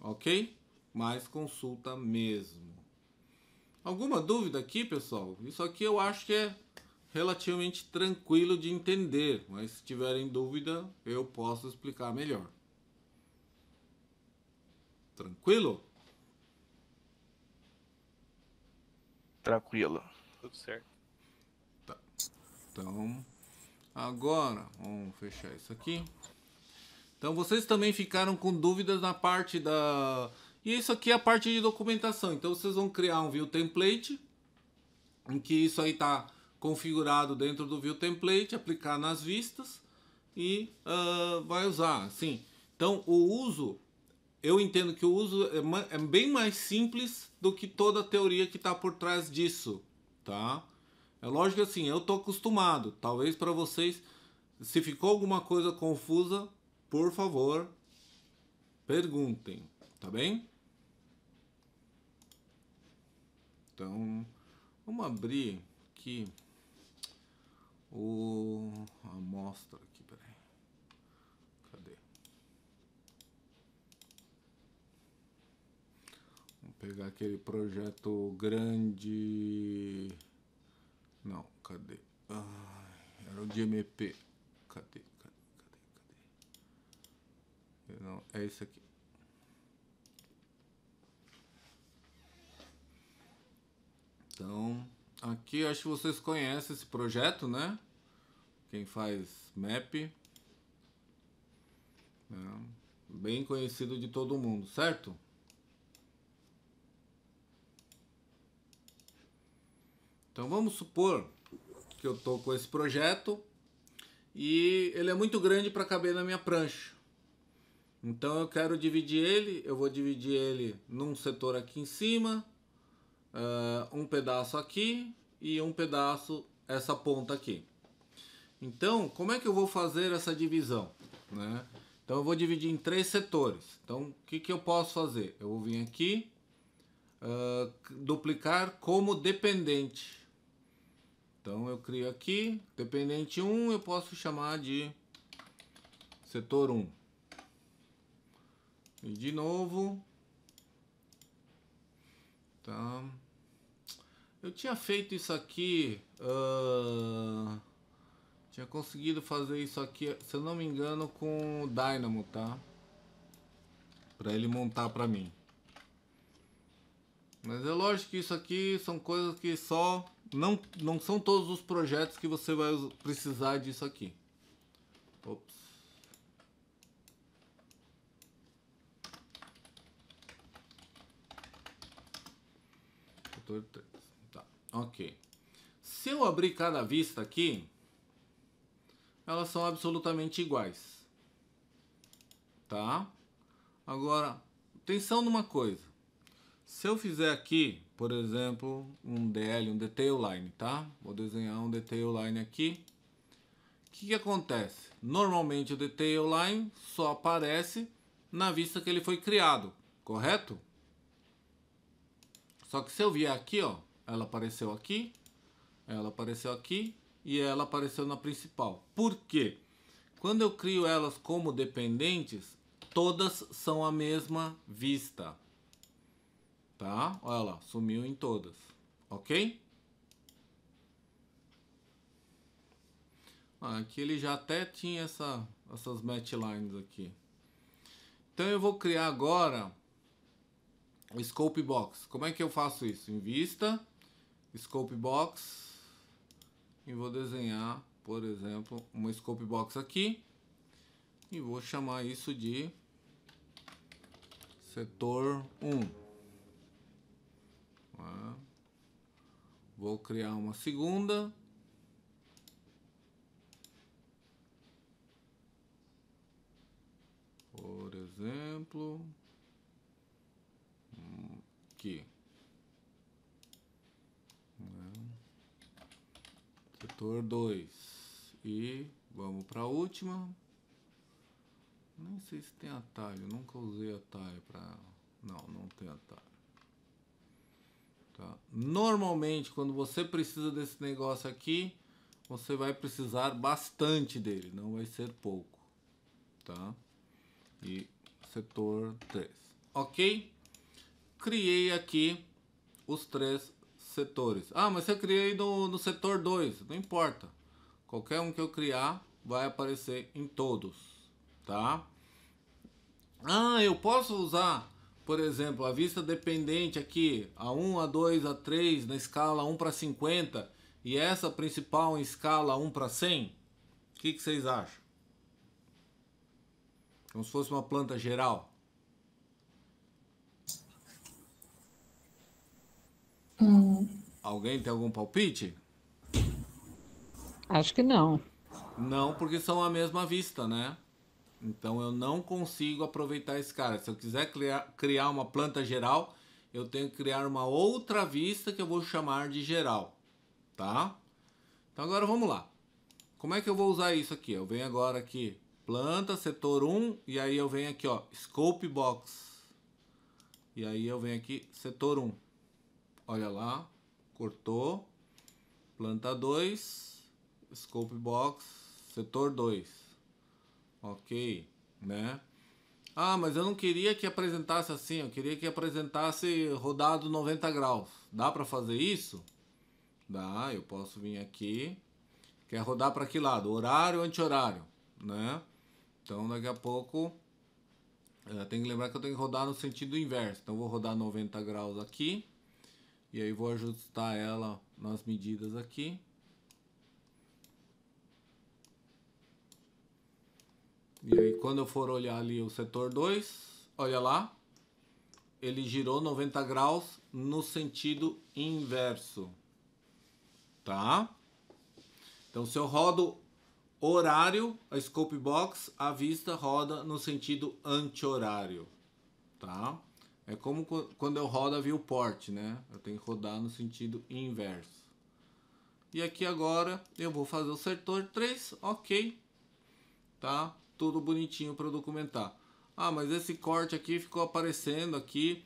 A: Ok? Mas consulta mesmo. Alguma dúvida aqui, pessoal? Isso aqui eu acho que é relativamente tranquilo de entender, mas se tiverem dúvida, eu posso explicar melhor. Tranquilo? Tranquilo tudo certo. Tá. Então, agora, vamos fechar isso aqui. Então, vocês também ficaram com dúvidas na parte da... E isso aqui é a parte de documentação. Então, vocês vão criar um view template, em que isso aí está configurado dentro do view template, aplicar nas vistas e uh, vai usar. Sim. Então, o uso eu entendo que o uso é, é, bem mais simples do que toda a teoria que está por trás disso tá? É lógico assim, eu tô acostumado. Talvez para vocês, se ficou alguma coisa confusa, por favor, perguntem, tá bem? Então, vamos abrir aqui o a amostra pegar aquele projeto grande. Não, cadê? Ah, era o de MP. Cadê? Cadê? Cadê? Cadê? Não, é isso aqui. Então, aqui acho que vocês conhecem esse projeto, né? Quem faz map. Né? Bem conhecido de todo mundo, certo? Então vamos supor que eu estou com esse projeto e ele é muito grande para caber na minha prancha. Então eu quero dividir ele, eu vou dividir ele num setor aqui em cima, uh, um pedaço aqui e um pedaço essa ponta aqui. Então, como é que eu vou fazer essa divisão? Né? Então eu vou dividir em três setores. Então o que, que eu posso fazer? Eu vou vir aqui, uh, duplicar como dependente. Então eu crio aqui, dependente 1, eu posso chamar de setor 1. E de novo, tá? Eu tinha feito isso aqui, uh, tinha conseguido fazer isso aqui, se eu não me engano, com o Dynamo, tá? Para ele montar para mim. Mas é lógico que isso aqui são coisas que só não, não são todos os projetos que você vai precisar disso aqui. Ops. Fator 3. Tá, ok. Se eu abrir cada vista aqui, elas são absolutamente iguais. Tá? Agora, atenção numa coisa. Se eu fizer aqui, por exemplo, um DL, um detail line, tá? Vou desenhar um detail line aqui. O que, que acontece? Normalmente o detail line só aparece na vista que ele foi criado, correto? Só que se eu vier aqui, ó, ela apareceu aqui, ela apareceu aqui e ela apareceu na principal. Por quê? Quando eu crio elas como dependentes, todas são a mesma vista. Tá? Olha lá, sumiu em todas. Ok? Ah, aqui ele já até tinha essa, essas lines aqui. Então eu vou criar agora o Scope Box. Como é que eu faço isso? Em vista, Scope Box. E vou desenhar, por exemplo, uma Scope Box aqui. E vou chamar isso de setor 1. Tá? Vou criar uma segunda. Por exemplo, hum, aqui. Setor 2. E vamos para a última. Nem sei se tem atalho, nunca usei atalho para... Não, não tem atalho. Normalmente, quando você precisa desse negócio aqui, você vai precisar bastante dele, não vai ser pouco, tá? E setor 3, ok? Criei aqui os três setores. Ah, mas eu criei no, no setor 2, não importa. Qualquer um que eu criar vai aparecer em todos, tá? Ah, eu posso usar por exemplo, a vista dependente aqui, a 1, a 2, a 3, na escala 1 para 50, e essa principal em escala 1 para 100, o que, que vocês acham? Como se fosse uma planta geral. Hum. Alguém tem algum palpite?
B: Acho que não.
A: Não, porque são a mesma vista, né? Então eu não consigo aproveitar esse cara. Se eu quiser criar, criar uma planta geral, eu tenho que criar uma outra vista que eu vou chamar de geral, tá? Então agora vamos lá. Como é que eu vou usar isso aqui? Eu venho agora aqui, planta, setor 1, e aí eu venho aqui, ó, scope box. E aí eu venho aqui, setor 1. Olha lá, cortou, planta 2, scope box, setor 2 ok? Né? Ah, mas eu não queria que apresentasse assim, eu queria que apresentasse rodado 90 graus. Dá para fazer isso? Dá, eu posso vir aqui. Quer rodar para que lado? Horário ou anti-horário, né? Então daqui a pouco é, tem que lembrar que eu tenho que rodar no sentido inverso. Então vou rodar 90 graus aqui e aí vou ajustar ela nas medidas aqui. E aí quando eu for olhar ali o setor 2, olha lá, ele girou 90 graus no sentido inverso. Tá? Então se eu rodo horário, a scope box, a vista roda no sentido anti-horário. Tá? É como quando eu rodo a viewport, né? Eu tenho que rodar no sentido inverso. E aqui agora eu vou fazer o setor 3, ok. Tá? tudo bonitinho para documentar. Ah, mas esse corte aqui ficou aparecendo aqui.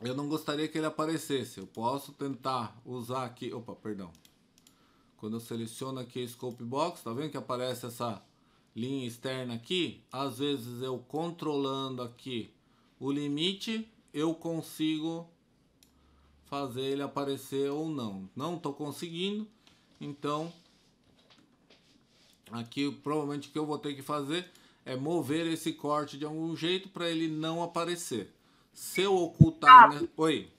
A: Eu não gostaria que ele aparecesse. Eu posso tentar usar aqui. Opa, perdão. Quando eu seleciono aqui Scope Box, tá vendo que aparece essa linha externa aqui? Às vezes eu controlando aqui o limite, eu consigo fazer ele aparecer ou não. Não estou conseguindo, então Aqui provavelmente o que eu vou ter que fazer é mover esse corte de algum jeito para ele não aparecer. Se eu ocultar. Ah, né... Oi.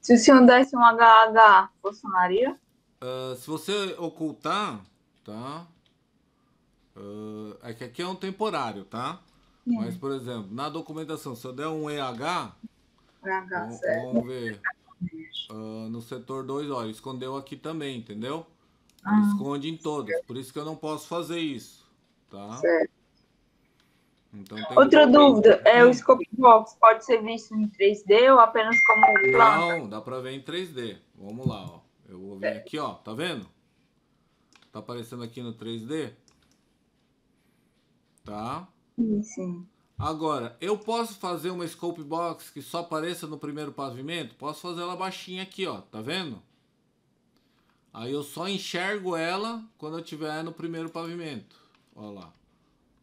A: Se o senhor desse um HH,
B: funcionaria?
A: Uh, se você ocultar, tá? Uh, é que aqui é um temporário, tá? Sim. Mas, por exemplo, na documentação, se eu der um EH. EH vamos, vamos ver. Uh, no setor 2, ó, escondeu aqui também, entendeu?
B: Ah. Esconde
A: em todos. Por isso que eu não posso fazer isso. Tá? Certo. Então, Outra dúvida, é, o
B: Scope Box pode ser visto em 3D ou apenas como planta? Não,
A: dá para ver em 3D. Vamos lá, ó. Eu vou vir aqui, ó. Tá vendo? Tá aparecendo aqui no 3D? Tá? Sim. Agora, eu posso fazer uma Scope Box que só apareça no primeiro pavimento? Posso fazer ela baixinha aqui, ó. Tá vendo? Aí eu só enxergo ela quando eu estiver no primeiro pavimento. Olha lá.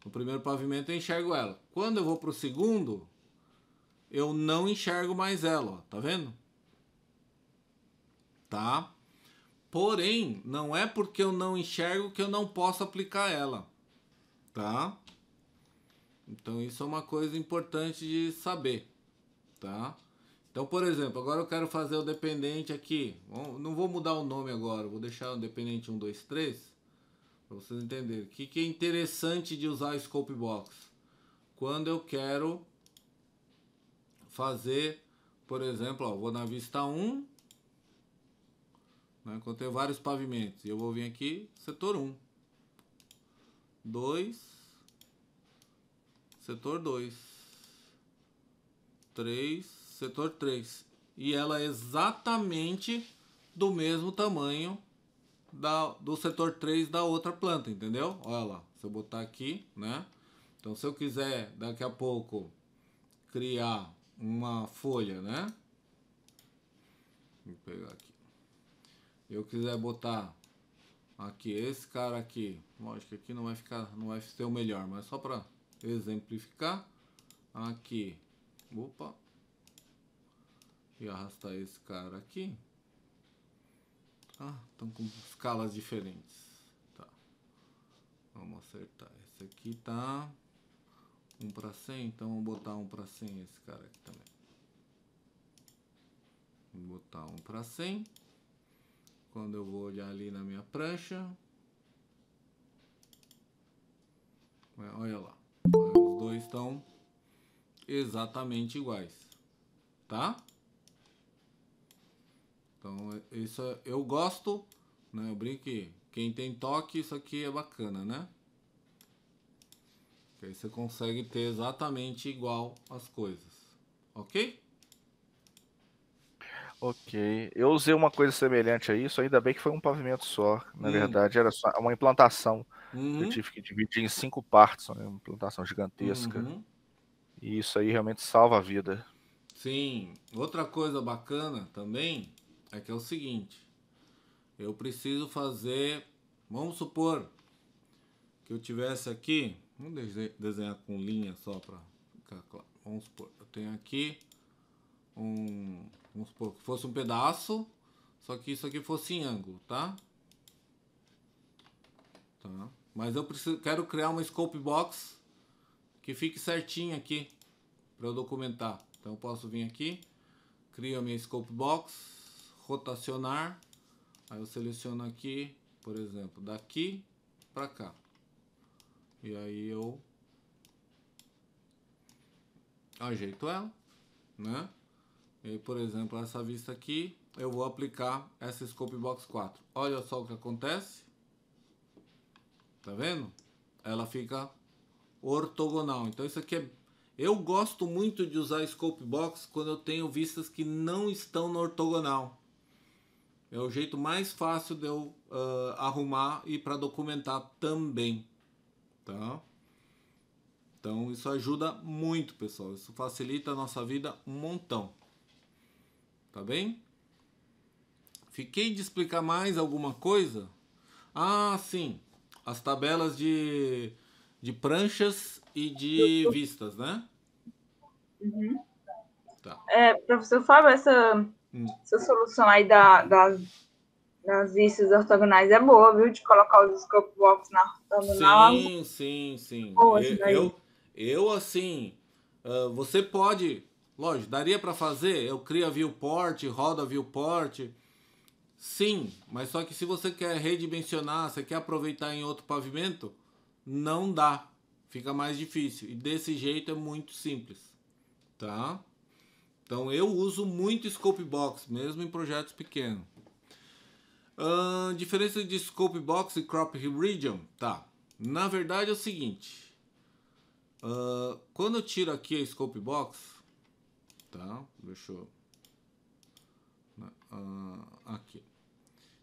A: No primeiro pavimento eu enxergo ela. Quando eu vou para o segundo, eu não enxergo mais ela, ó. Tá vendo? Tá? Porém, não é porque eu não enxergo que eu não posso aplicar ela. Tá? Então isso é uma coisa importante de saber. Tá? Então, por exemplo, agora eu quero fazer o dependente aqui. Não vou mudar o nome agora, vou deixar o dependente 1, 2, 3. Para vocês entenderem. O que, que é interessante de usar o Scope Box? Quando eu quero fazer, por exemplo, ó, vou na vista 1. Né, quando tem vários pavimentos. E eu vou vir aqui, setor 1. 2. Setor 2. 3 setor 3. E ela é exatamente do mesmo tamanho da, do setor 3 da outra planta, entendeu? Olha lá, se eu botar aqui, né? Então, se eu quiser daqui a pouco criar uma folha, né? Vou pegar aqui. Eu quiser botar aqui esse cara aqui, lógico que aqui não vai ficar, não vai ser o melhor, mas só para exemplificar aqui. Opa, e arrastar esse cara aqui. Ah, estão com escalas diferentes. Tá. Vamos acertar. Esse aqui tá 1 para 100, então vamos botar 1 para 100 esse cara aqui também. Vou botar 1 para 100. Quando eu vou olhar ali na minha prancha. É, olha lá. Os dois estão exatamente iguais. Tá? Então, é, isso é, eu gosto, né? Eu brinco que quem tem toque, isso aqui é bacana, né? Que aí você consegue ter exatamente igual as coisas, ok?
B: Ok, eu usei uma coisa semelhante a isso, ainda bem que foi um pavimento só, na hum. verdade, era só uma implantação. Uhum. Eu tive que dividir em cinco partes, né? uma implantação gigantesca. Uhum. E isso aí realmente salva a vida.
A: Sim, outra coisa bacana também é que é o seguinte: eu preciso fazer, vamos supor que eu tivesse aqui, vamos desenhar com linha só para ficar claro. Vamos supor, eu tenho aqui um, vamos supor que fosse um pedaço, só que isso aqui fosse em ângulo, tá? Tá. Mas eu preciso, quero criar uma scope box que fique certinho aqui para eu documentar. Então eu posso vir aqui, crio a minha scope box, rotacionar. Aí eu seleciono aqui, por exemplo, daqui para cá. E aí eu ajeito ela, né? E por exemplo, essa vista aqui, eu vou aplicar essa Scope Box 4. Olha só o que acontece. Tá vendo? Ela fica ortogonal. Então isso aqui é... Eu gosto muito de usar Scope Box quando eu tenho vistas que não estão na ortogonal. É o jeito mais fácil de eu uh, arrumar e para documentar também, tá? Então isso ajuda muito, pessoal. Isso facilita a nossa vida um montão. Tá bem? Fiquei de explicar mais alguma coisa? Ah, sim. As tabelas de, de pranchas e de vistas, né?
B: Uhum. Tá. É, professor Fábio, essa essa solução aí da, da, das vistas ortogonais é boa, viu? De colocar os scope box na ortogonal. Sim,
A: sim, sim. Boa, eu, eu, eu, assim, uh, você pode, lógico, daria para fazer, eu crio a viewport, roda a viewport, Sim, mas só que se você quer redimensionar, você quer aproveitar em outro pavimento, não dá. Fica mais difícil. E desse jeito é muito simples. Tá? Então eu uso muito scope box, mesmo em projetos pequenos. Uh, diferença de scope box e crop region, tá? Na verdade é o seguinte. Uh, quando eu tiro aqui a scope box, tá? Deixa eu... Uh, aqui.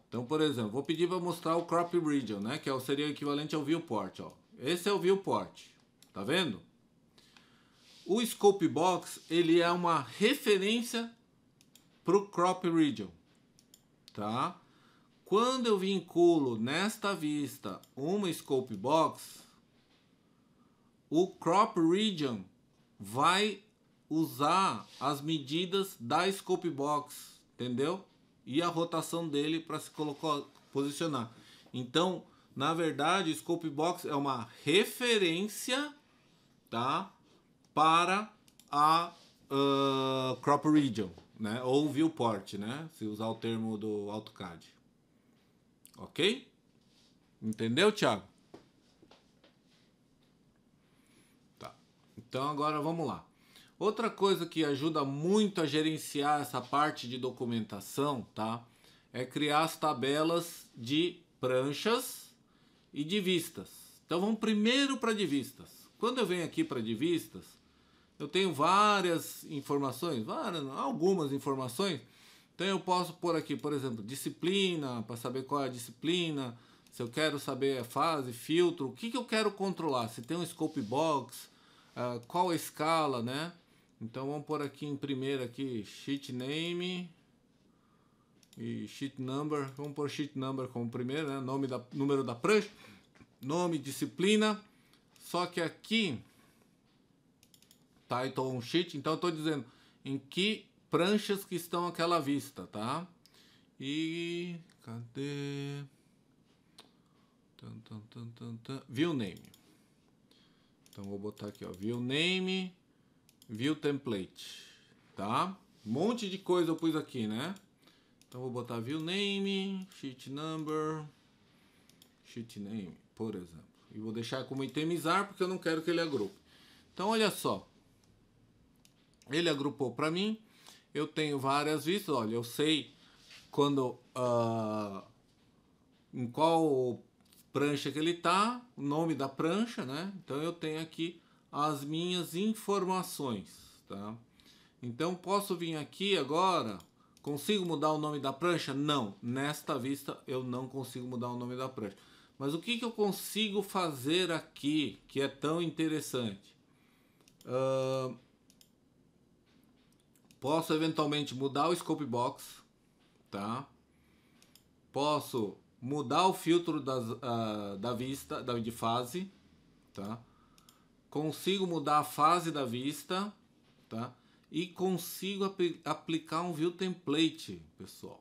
A: Então, por exemplo, vou pedir para mostrar o crop region, né? Que é seria o equivalente ao viewport, ó. Esse é o viewport, tá vendo? O Scope Box ele é uma referência para o Crop Region, tá? Quando eu vinculo nesta vista uma Scope Box, o Crop Region vai usar as medidas da Scope Box, entendeu? E a rotação dele para se colocar, posicionar. Então, na verdade, o Scope Box é uma referência, tá? para a uh, crop region, né? Ou viewport, né? Se usar o termo do AutoCAD. Ok? Entendeu, Thiago? Tá. Então agora vamos lá. Outra coisa que ajuda muito a gerenciar essa parte de documentação, tá? É criar as tabelas de pranchas e de vistas. Então vamos primeiro para de vistas. Quando eu venho aqui para de vistas, eu tenho várias informações, várias, algumas informações. Então eu posso pôr aqui, por exemplo, disciplina, para saber qual é a disciplina, se eu quero saber a fase, filtro, o que, que eu quero controlar, se tem um scope box, uh, qual a escala, né? Então vamos pôr aqui em primeiro aqui, sheet name e sheet number, vamos pôr sheet number como primeiro, né? Nome da, número da prancha, nome, disciplina, só que aqui tá? Então um sheet, então eu estou dizendo em que pranchas que estão aquela vista, tá? E cadê? View name. Então vou botar aqui, ó, view name, view template, tá? Um monte de coisa eu pus aqui, né? Então vou botar view name, sheet number, sheet name, por exemplo. E vou deixar como itemizar porque eu não quero que ele agrupe. Então olha só, ele agrupou para mim. Eu tenho várias vistas. Olha, eu sei quando uh, em qual prancha que ele tá, o nome da prancha, né? Então eu tenho aqui as minhas informações, tá? Então posso vir aqui agora. Consigo mudar o nome da prancha? Não, nesta vista eu não consigo mudar o nome da prancha. Mas o que, que eu consigo fazer aqui que é tão interessante? Uh, Posso eventualmente mudar o scope box, tá? Posso mudar o filtro das, uh, da vista, da, de fase, tá? Consigo mudar a fase da vista, tá? E consigo apl aplicar um view template, pessoal.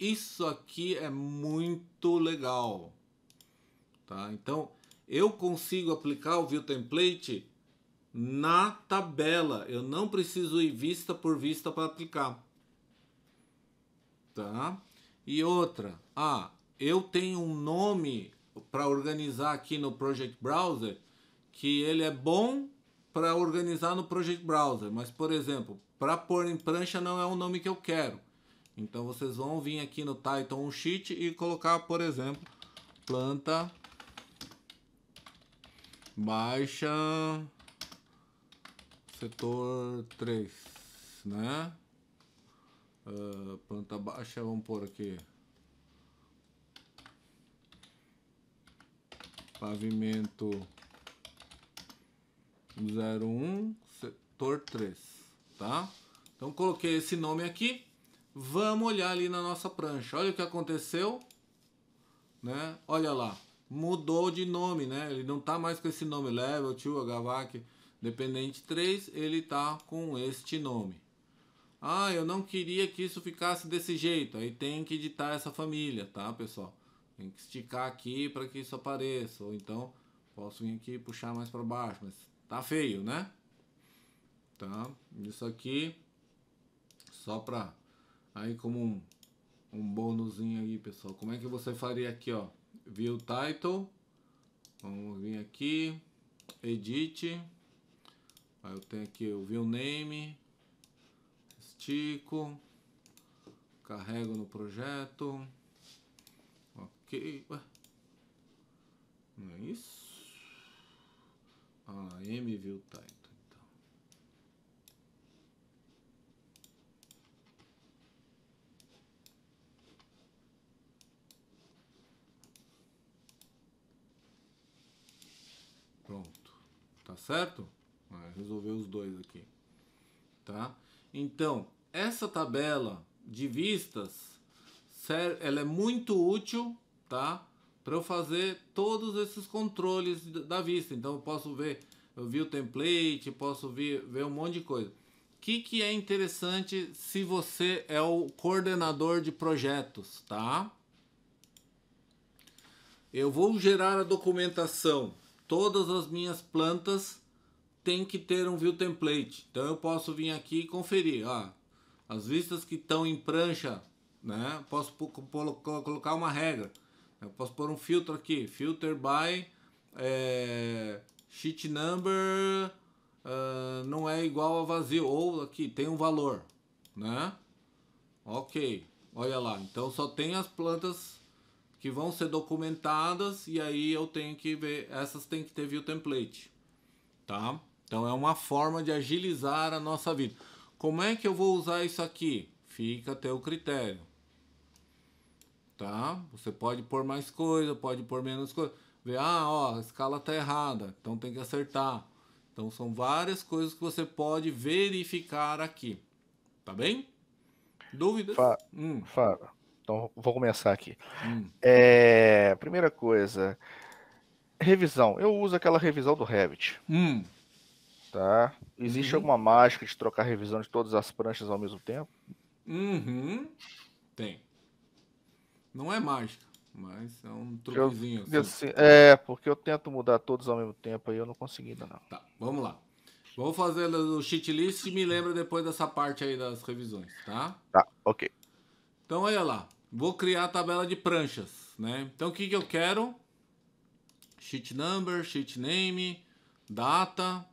A: Isso aqui é muito legal, tá? Então, eu consigo aplicar o view template na tabela. Eu não preciso ir vista por vista para aplicar. Tá? E outra, ah, eu tenho um nome para organizar aqui no Project Browser que ele é bom para organizar no Project Browser, mas por exemplo, para pôr em prancha não é o nome que eu quero. Então vocês vão vir aqui no Titan Sheet e colocar, por exemplo, planta baixa setor 3, né? Uh, planta baixa, vamos por aqui. Pavimento 01, setor 3, tá? Então coloquei esse nome aqui. Vamos olhar ali na nossa prancha. Olha o que aconteceu, né? Olha lá, mudou de nome, né? Ele não tá mais com esse nome Level 2 HVAC Dependente 3, ele está com este nome. Ah, eu não queria que isso ficasse desse jeito. Aí tem que editar essa família, tá, pessoal? Tem que esticar aqui para que isso apareça. Ou então, posso vir aqui e puxar mais para baixo. Mas tá feio, né? Tá? Isso aqui, só para... Aí como um, um bônusinho aí, pessoal. Como é que você faria aqui, ó? View title. Vamos vir aqui. Edit. Aí eu tenho aqui o view name, estico, carrego no projeto. Ok, ué. Não é isso? Ah, M view title então. Pronto. Tá certo? resolver os dois aqui, tá? Então, essa tabela de vistas, ela é muito útil, tá? Para eu fazer todos esses controles da vista. Então, eu posso ver, eu vi o template, posso ver, ver um monte de coisa. O que, que é interessante se você é o coordenador de projetos, tá? Eu vou gerar a documentação, todas as minhas plantas tem que ter um view template. Então eu posso vir aqui e conferir, ó, as vistas que estão em prancha, né? Posso colocar uma regra. Eu posso pôr um filtro aqui, filter by é, sheet number uh, não é igual a vazio ou aqui tem um valor, né? Ok, olha lá. Então só tem as plantas que vão ser documentadas e aí eu tenho que ver essas tem que ter view template, tá? Então é uma forma de agilizar a nossa vida. Como é que eu vou usar isso aqui? Fica até o critério. Tá? Você pode pôr mais coisa, pode pôr menos coisa. Ver, ah, ó, a escala tá errada, então tem que acertar. Então são várias coisas que você pode verificar aqui.
B: Tá bem? Dúvidas? Fá, hum. Então vou começar aqui. Hum. É, primeira coisa, revisão. Eu uso aquela revisão do Revit. Hum. Tá? Existe uhum. alguma mágica de trocar revisão de todas as pranchas ao mesmo tempo?
A: Uhum. Tem. Não é mágica, mas é um truquezinho. Eu, assim. É,
B: porque eu tento mudar todos ao mesmo tempo e eu não consegui ainda não. Tá, vamos lá.
A: vou fazer o cheat list e me lembra depois dessa parte aí das revisões, tá? Tá, ok. Então olha lá, vou criar a tabela de pranchas, né? Então o que, que eu quero? Sheet number, sheet name, data,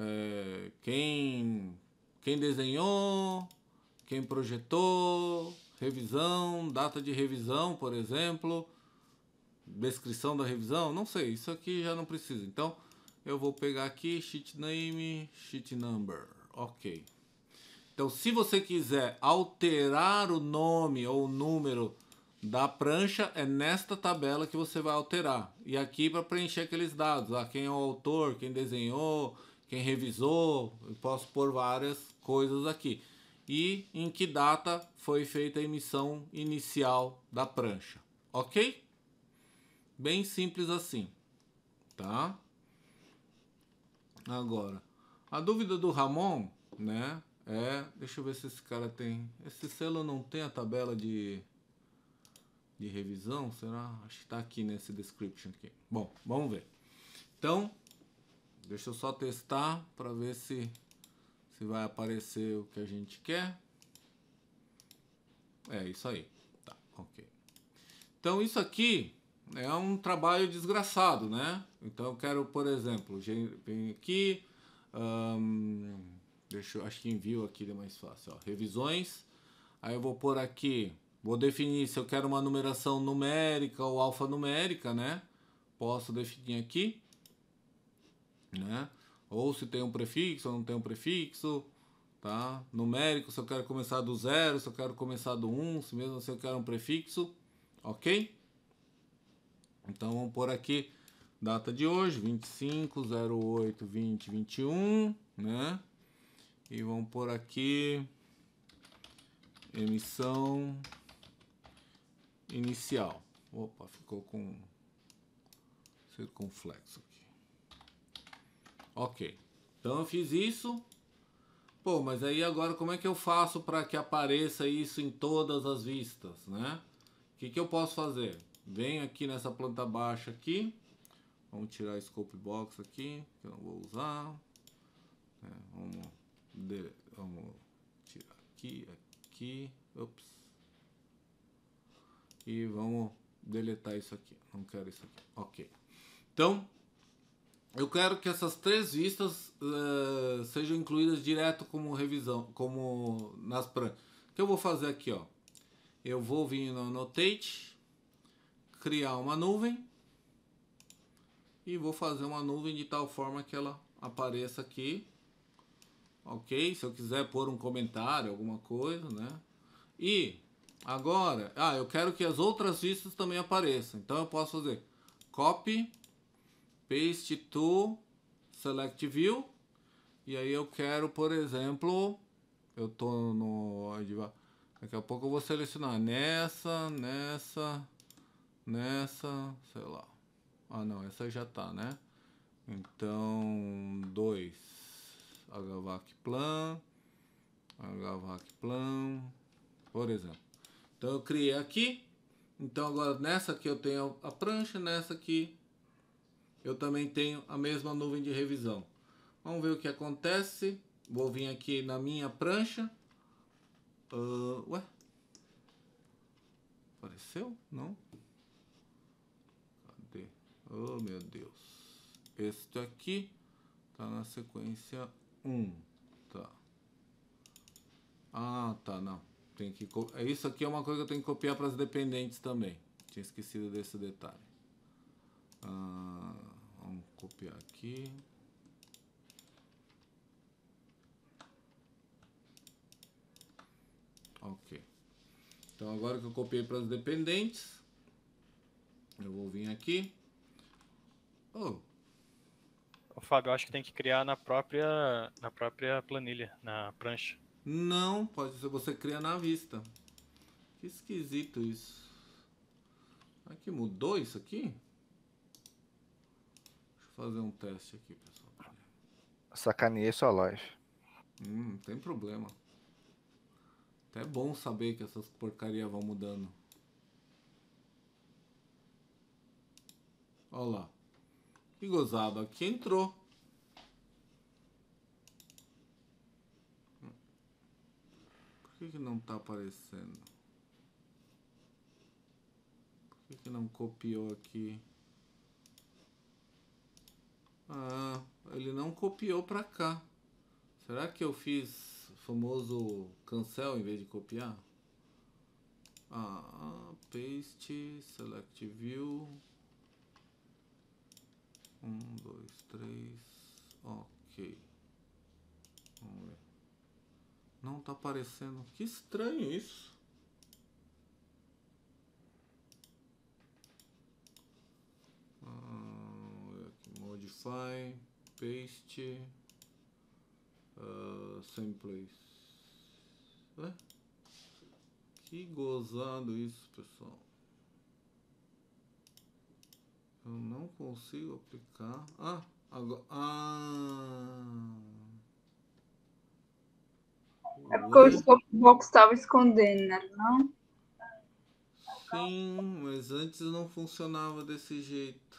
A: é, quem, quem desenhou, quem projetou, revisão, data de revisão, por exemplo, descrição da revisão, não sei, isso aqui já não precisa. Então, eu vou pegar aqui sheet name, sheet number, ok. Então, se você quiser alterar o nome ou o número da prancha, é nesta tabela que você vai alterar. E aqui para preencher aqueles dados, ah, quem é o autor, quem desenhou, quem revisou, posso pôr várias coisas aqui. E em que data foi feita a emissão inicial da prancha, ok? Bem simples assim, tá? Agora, a dúvida do Ramon, né, é... Deixa eu ver se esse cara tem... Esse selo não tem a tabela de de revisão, será? Acho que está aqui nesse description aqui. Bom, vamos ver. Então, Deixa eu só testar para ver se, se vai aparecer o que a gente quer. É isso aí. Tá, ok. Então isso aqui é um trabalho desgraçado, né? Então eu quero, por exemplo, vem aqui. Hum, deixa eu, acho que envio aqui é mais fácil. Ó, revisões. Aí eu vou por aqui. Vou definir se eu quero uma numeração numérica ou alfanumérica, né? Posso definir aqui né? Ou se tem um prefixo ou não tem um prefixo, tá? Numérico, se eu quero começar do zero, se eu quero começar do um, se mesmo se assim eu quero um prefixo, ok? Então vamos por aqui data de hoje, 25 08 20 né? E vamos por aqui emissão inicial. Opa, ficou com circunflexo. Ok. Então eu fiz isso. Pô, mas aí agora como é que eu faço para que apareça isso em todas as vistas, né? O que, que eu posso fazer? Venho aqui nessa planta baixa aqui. Vamos tirar a scope box aqui, que eu não vou usar. É, vamos, de, vamos tirar aqui, aqui. Ops. E vamos deletar isso aqui. Não quero isso aqui. Ok. Então, eu quero que essas três vistas uh, sejam incluídas direto como revisão, como nas pranchas. O que eu vou fazer aqui, ó? Eu vou vir no Annotate, criar uma nuvem e vou fazer uma nuvem de tal forma que ela apareça aqui. Ok? Se eu quiser pôr um comentário, alguma coisa, né? E agora, ah, eu quero que as outras vistas também apareçam. Então eu posso fazer copy paste to select view. E aí eu quero, por exemplo, eu tô no daqui a pouco eu vou selecionar nessa, nessa, nessa, sei lá. Ah, não, essa já tá, né? Então, 2 HVAC plan, HVAC plan, por exemplo. Então eu criei aqui. Então agora nessa aqui eu tenho a prancha, nessa aqui eu também tenho a mesma nuvem de revisão. Vamos ver o que acontece. Vou vir aqui na minha prancha. Uh, ué? Apareceu? Não? Cadê? Oh, meu Deus. Este aqui tá na sequência 1. Tá. Ah, tá, não. Tem que é, Isso aqui é uma coisa que eu tenho que copiar para as dependentes também. Tinha esquecido desse detalhe. Ah, copiar aqui. Ok. Então agora que eu copiei para os dependentes, eu vou vir aqui.
B: Oh. O Fábio, eu acho que tem que criar na própria, na própria planilha, na prancha.
A: Não, pode ser você cria na vista. Que esquisito isso. Aqui mudou isso aqui? fazer um
B: teste aqui, pessoal. Sacaneei sua live. Hum,
A: não tem problema. Até é bom saber que essas porcarias vão mudando. Olha lá. Que gozado, aqui entrou. Por que, que não tá aparecendo? Por que, que não copiou aqui? Ah, ele não copiou para cá. Será que eu fiz famoso cancel em vez de copiar? Ah, paste, select view. Um, dois, três. Ok. Vamos ver. Não tá aparecendo. Que estranho isso. Ah modify, paste, uh, ah, same place. Que gozado isso, pessoal. Eu não consigo aplicar. Ah, agora. Ah.
B: É porque o box estava escondendo, né? Não? Sim,
A: mas antes não funcionava desse jeito.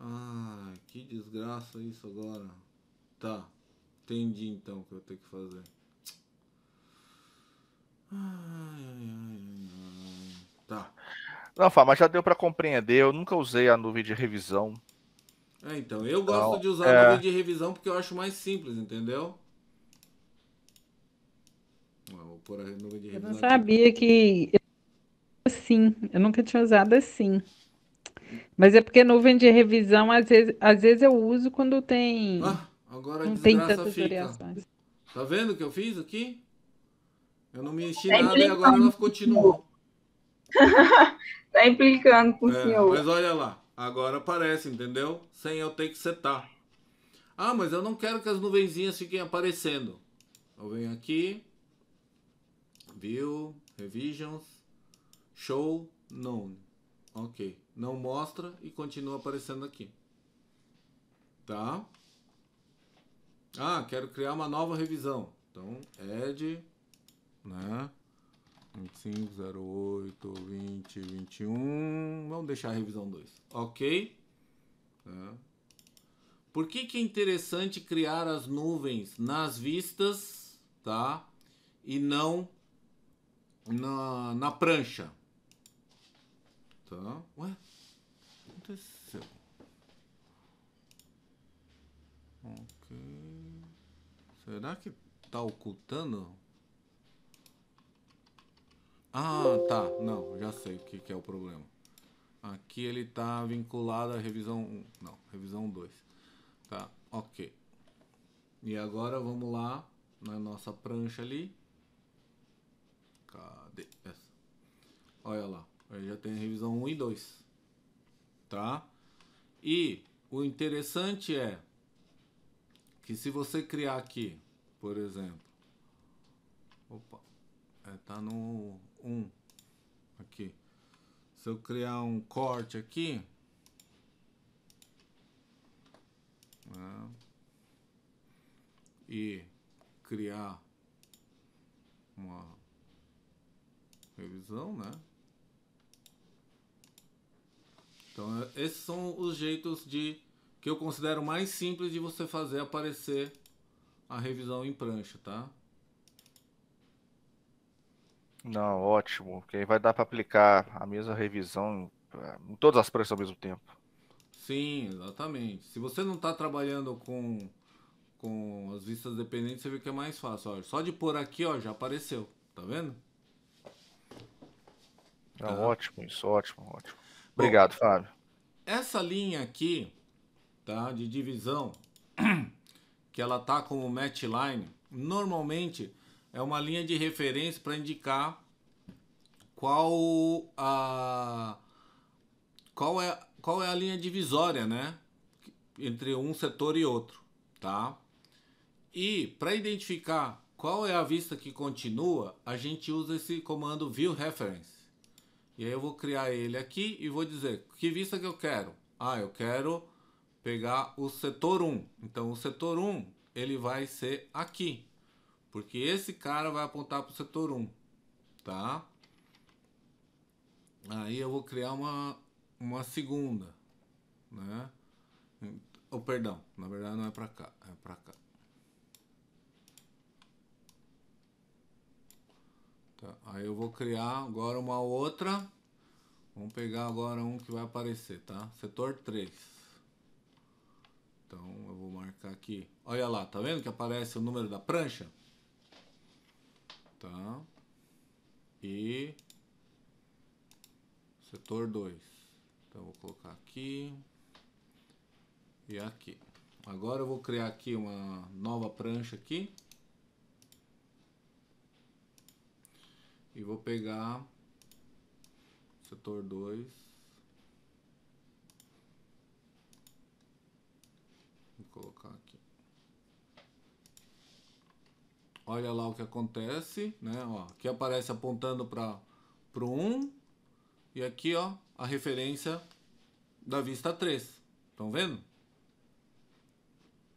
A: Ah, que desgraça isso agora. Tá, entendi então o que eu tenho que fazer.
B: Ai, ai, ai, ai. Tá. Não, Fá, mas já deu para compreender. Eu nunca usei a nuvem de revisão. É, então,
A: eu gosto de usar é... a nuvem de revisão porque eu acho mais simples, entendeu? Vou pôr a nuvem de revisão. Eu não sabia
B: aqui. que. Assim, eu nunca tinha usado assim. Mas é porque nuvem de revisão, às vezes, às vezes eu uso quando tem. Ah, agora não tem tantas fica.
A: variações. Tá vendo o que eu fiz aqui? Eu não me enchi tá nada e agora ela continuou.
B: (laughs) tá implicando com o é, senhor. Mas
A: olha lá, agora aparece, entendeu? Sem eu ter que setar. Ah, mas eu não quero que as nuvenzinhas fiquem aparecendo. Eu venho aqui, View, Revisions, Show, none Ok. Não mostra e continua aparecendo aqui. Tá? Ah, quero criar uma nova revisão. Então, add, né? 25, 08, 20, 21. Vamos deixar a revisão 2. Ok? Tá. Por que, que é interessante criar as nuvens nas vistas, tá? E não na, na prancha. Tá? Ué? Ok. Será que tá ocultando? Ah, tá. Não, já sei o que, que é o problema. Aqui ele tá vinculado à revisão 1. Não, revisão 2. Tá, ok. E agora vamos lá na nossa prancha ali. Cadê essa? Olha lá. Aí já tem a revisão 1 e 2. Tá? E o interessante é que se você criar aqui, por exemplo, opa, é, tá no 1 aqui. Se eu criar um corte aqui, né, e criar uma revisão, né? Então, é, esses são os jeitos de que eu considero mais simples de você fazer aparecer a revisão em prancha, tá?
B: Não, ótimo, porque aí vai dar para aplicar a mesma revisão em todas as pranchas ao mesmo tempo.
A: Sim, exatamente. Se você não está trabalhando com, com as vistas dependentes, você vê que é mais fácil. Olha, só de pôr aqui, ó, já apareceu, tá vendo?
B: Não, tá. Ótimo, isso, ótimo, ótimo. Obrigado, Fábio.
A: Essa linha aqui, tá? de divisão, (clears throat) que ela está como match line, normalmente é uma linha de referência para indicar qual a qual é qual é a linha divisória, né, entre um setor e outro, tá? E para identificar qual é a vista que continua, a gente usa esse comando view reference. E aí eu vou criar ele aqui e vou dizer que vista que eu quero. Ah, eu quero pegar o setor 1. Então o setor 1 ele vai ser aqui, porque esse cara vai apontar para o setor 1, tá? Aí eu vou criar uma, uma segunda, né? Oh, perdão, na verdade não é para cá, é para cá. Tá, aí eu vou criar agora uma outra. Vamos pegar agora um que vai aparecer, tá? Setor 3. Então eu vou marcar aqui. Olha lá, tá vendo que aparece o número da prancha? Tá. E setor 2. Então eu vou colocar aqui e aqui. Agora eu vou criar aqui uma nova prancha aqui. E vou pegar setor 2 colocar aqui. Olha lá o que acontece, né? Ó, aqui aparece apontando para o 1 e aqui ó, a referência da vista 3. Estão vendo?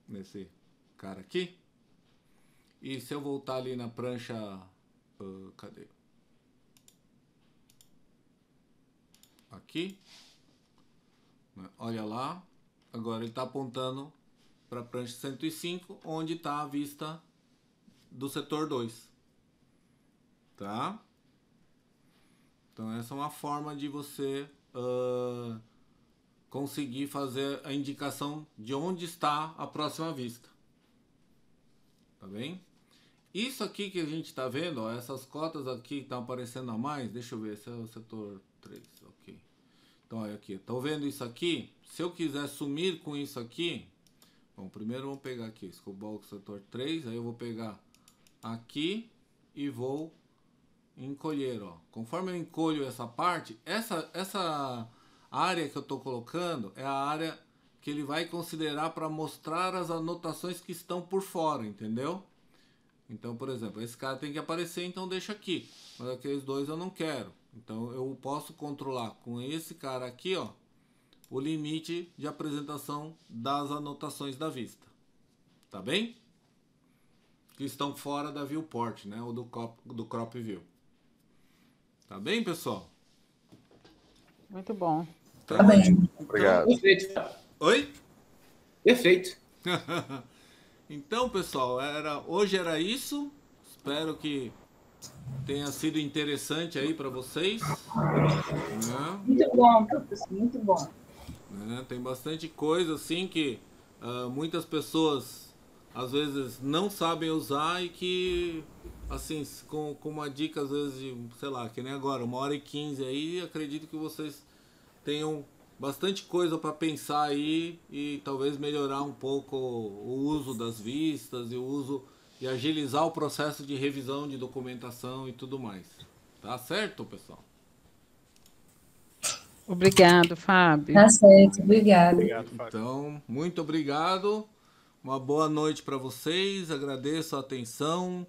A: Nesse cara aqui. E se eu voltar ali na prancha... Uh, cadê? Aqui. Olha lá. Agora ele está apontando para a prancha 105, onde está a vista do setor 2. Tá? Então essa é uma forma de você uh, conseguir fazer a indicação de onde está a próxima vista. Tá bem? Isso aqui que a gente está vendo, ó, essas cotas aqui que estão aparecendo a mais, deixa eu ver, esse é o setor 3, ok. Então olha aqui, estão vendo isso aqui? Se eu quiser sumir com isso aqui, Bom, primeiro vamos pegar aqui, Escobol com setor 3, aí eu vou pegar aqui e vou encolher, ó. Conforme eu encolho essa parte, essa, essa área que eu estou colocando é a área que ele vai considerar para mostrar as anotações que estão por fora, entendeu? Então, por exemplo, esse cara tem que aparecer, então deixa aqui. Mas aqueles dois eu não quero. Então eu posso controlar com esse cara aqui, ó o limite de apresentação das anotações da vista. Tá bem? Que estão fora da viewport, né? Ou do crop, do crop view. Tá bem, pessoal? Muito bom. Tá, tá bem. Obrigado. Então, perfeito. Oi? Perfeito. (laughs) então, pessoal, era hoje era isso. Espero que tenha sido interessante aí para vocês. Né? Muito bom, professor, muito bom. Né? Tem bastante coisa assim que uh, muitas pessoas às vezes não sabem usar e que assim com, com uma dica às vezes de sei lá que nem agora uma hora e quinze aí acredito que vocês tenham bastante coisa para pensar aí e talvez melhorar um pouco o uso das vistas e o uso e agilizar o processo de revisão de documentação e tudo mais. Tá certo, pessoal?
B: Obrigado, Fábio. Tá certo, obrigado. obrigado
A: Então, muito obrigado. Uma boa noite para vocês. Agradeço a atenção.